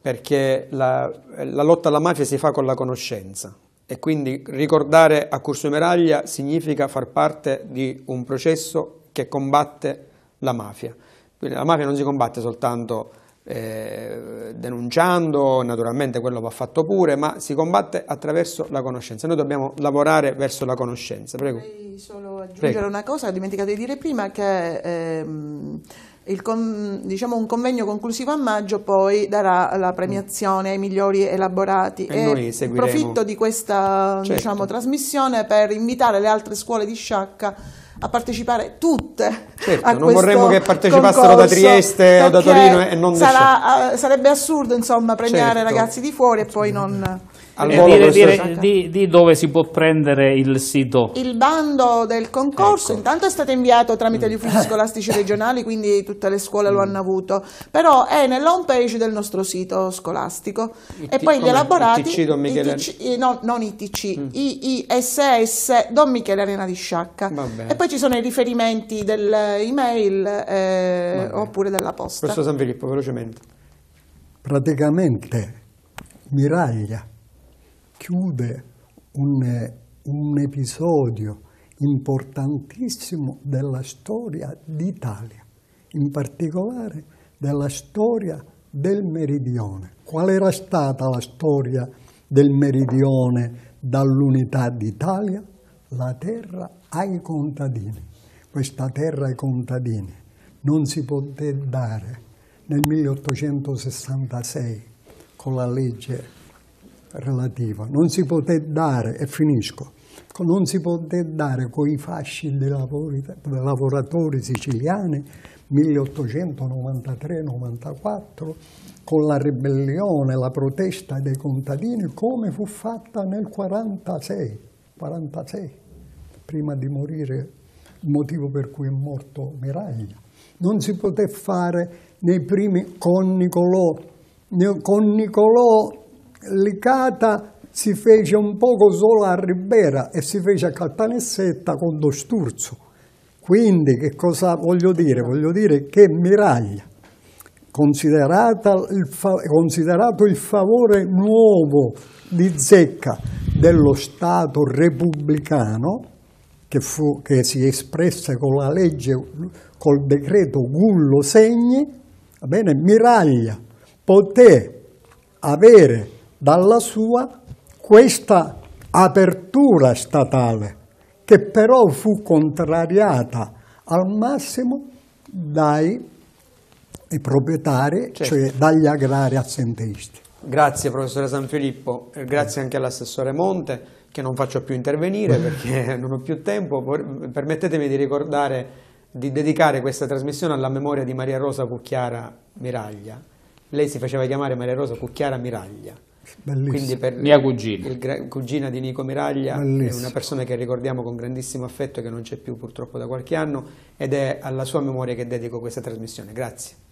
perché la, la lotta alla mafia si fa con la conoscenza, e quindi ricordare a Corso Meraglia significa far parte di un processo che combatte la mafia. Quindi la mafia non si combatte soltanto eh, denunciando, naturalmente quello va fatto pure, ma si combatte attraverso la conoscenza. Noi dobbiamo lavorare verso la conoscenza. Prego. Vorrei solo aggiungere Prego. una cosa, ho dimenticato di dire prima, che ehm, con, diciamo, un convegno conclusivo a maggio poi darà la mm. premiazione ai migliori elaborati e, e approfitto di questa certo. diciamo, trasmissione per invitare le altre scuole di Sciacca a partecipare tutte. Certo, non vorremmo che partecipassero da Trieste o da Torino e non da Sciacca. Sarebbe assurdo, insomma, premiare certo. ragazzi di fuori e poi certo. non... Al volo dire, dire di, di, dove si può prendere il sito? Il bando del concorso ecco. intanto è stato inviato tramite gli uffici eh. scolastici regionali, quindi tutte le scuole mm. lo hanno avuto, però è nell'home page del nostro sito scolastico. It e poi gli elaborati... ITC Don Michele... ITC, no, non ITC, mm. IISS Don Michele Arena di Sciacca. E poi ci sono i riferimenti dell'email eh, eh oppure della posta. Questo San Filippo, velocemente. Praticamente Miraglia chiude un, un episodio importantissimo della storia d'Italia, in particolare della storia del meridione. Qual era stata la storia del meridione dall'unità d'Italia? La terra ai contadini. Questa terra ai contadini non si poté dare nel 1866 con la legge relativa, non si poté dare, e finisco, non si poté dare coi fasci dei lavoratori siciliani 1893-94 con la ribellione, la protesta dei contadini come fu fatta nel 1946, 46 prima di morire, il motivo per cui è morto Miraglia. Non si poté fare nei primi con Nicolò. Con Nicolò Licata si fece un poco solo a Ribera e si fece a Caltanissetta con lo Sturzo. Quindi che cosa voglio dire? Voglio dire che Miraglia, il considerato il favore nuovo di Zecca dello Stato repubblicano, che, fu, che si espresse con la legge, col decreto Gullo Segni, bene, Miraglia poté avere dalla sua questa apertura statale, che però fu contrariata al massimo dai proprietari, certo. cioè dagli agrari assenteisti. Grazie professore San Filippo, eh, grazie anche all'assessore Monte che non faccio più intervenire perché non ho più tempo, permettetemi di ricordare di dedicare questa trasmissione alla memoria di Maria Rosa Cucchiara Miraglia. Lei si faceva chiamare Maria Rosa Cucchiara Miraglia. Bellissimo. Quindi per Mia cugina. Il cugina di Nico Miraglia Bellissimo. è una persona che ricordiamo con grandissimo affetto, che non c'è più purtroppo da qualche anno, ed è alla sua memoria che dedico questa trasmissione. Grazie.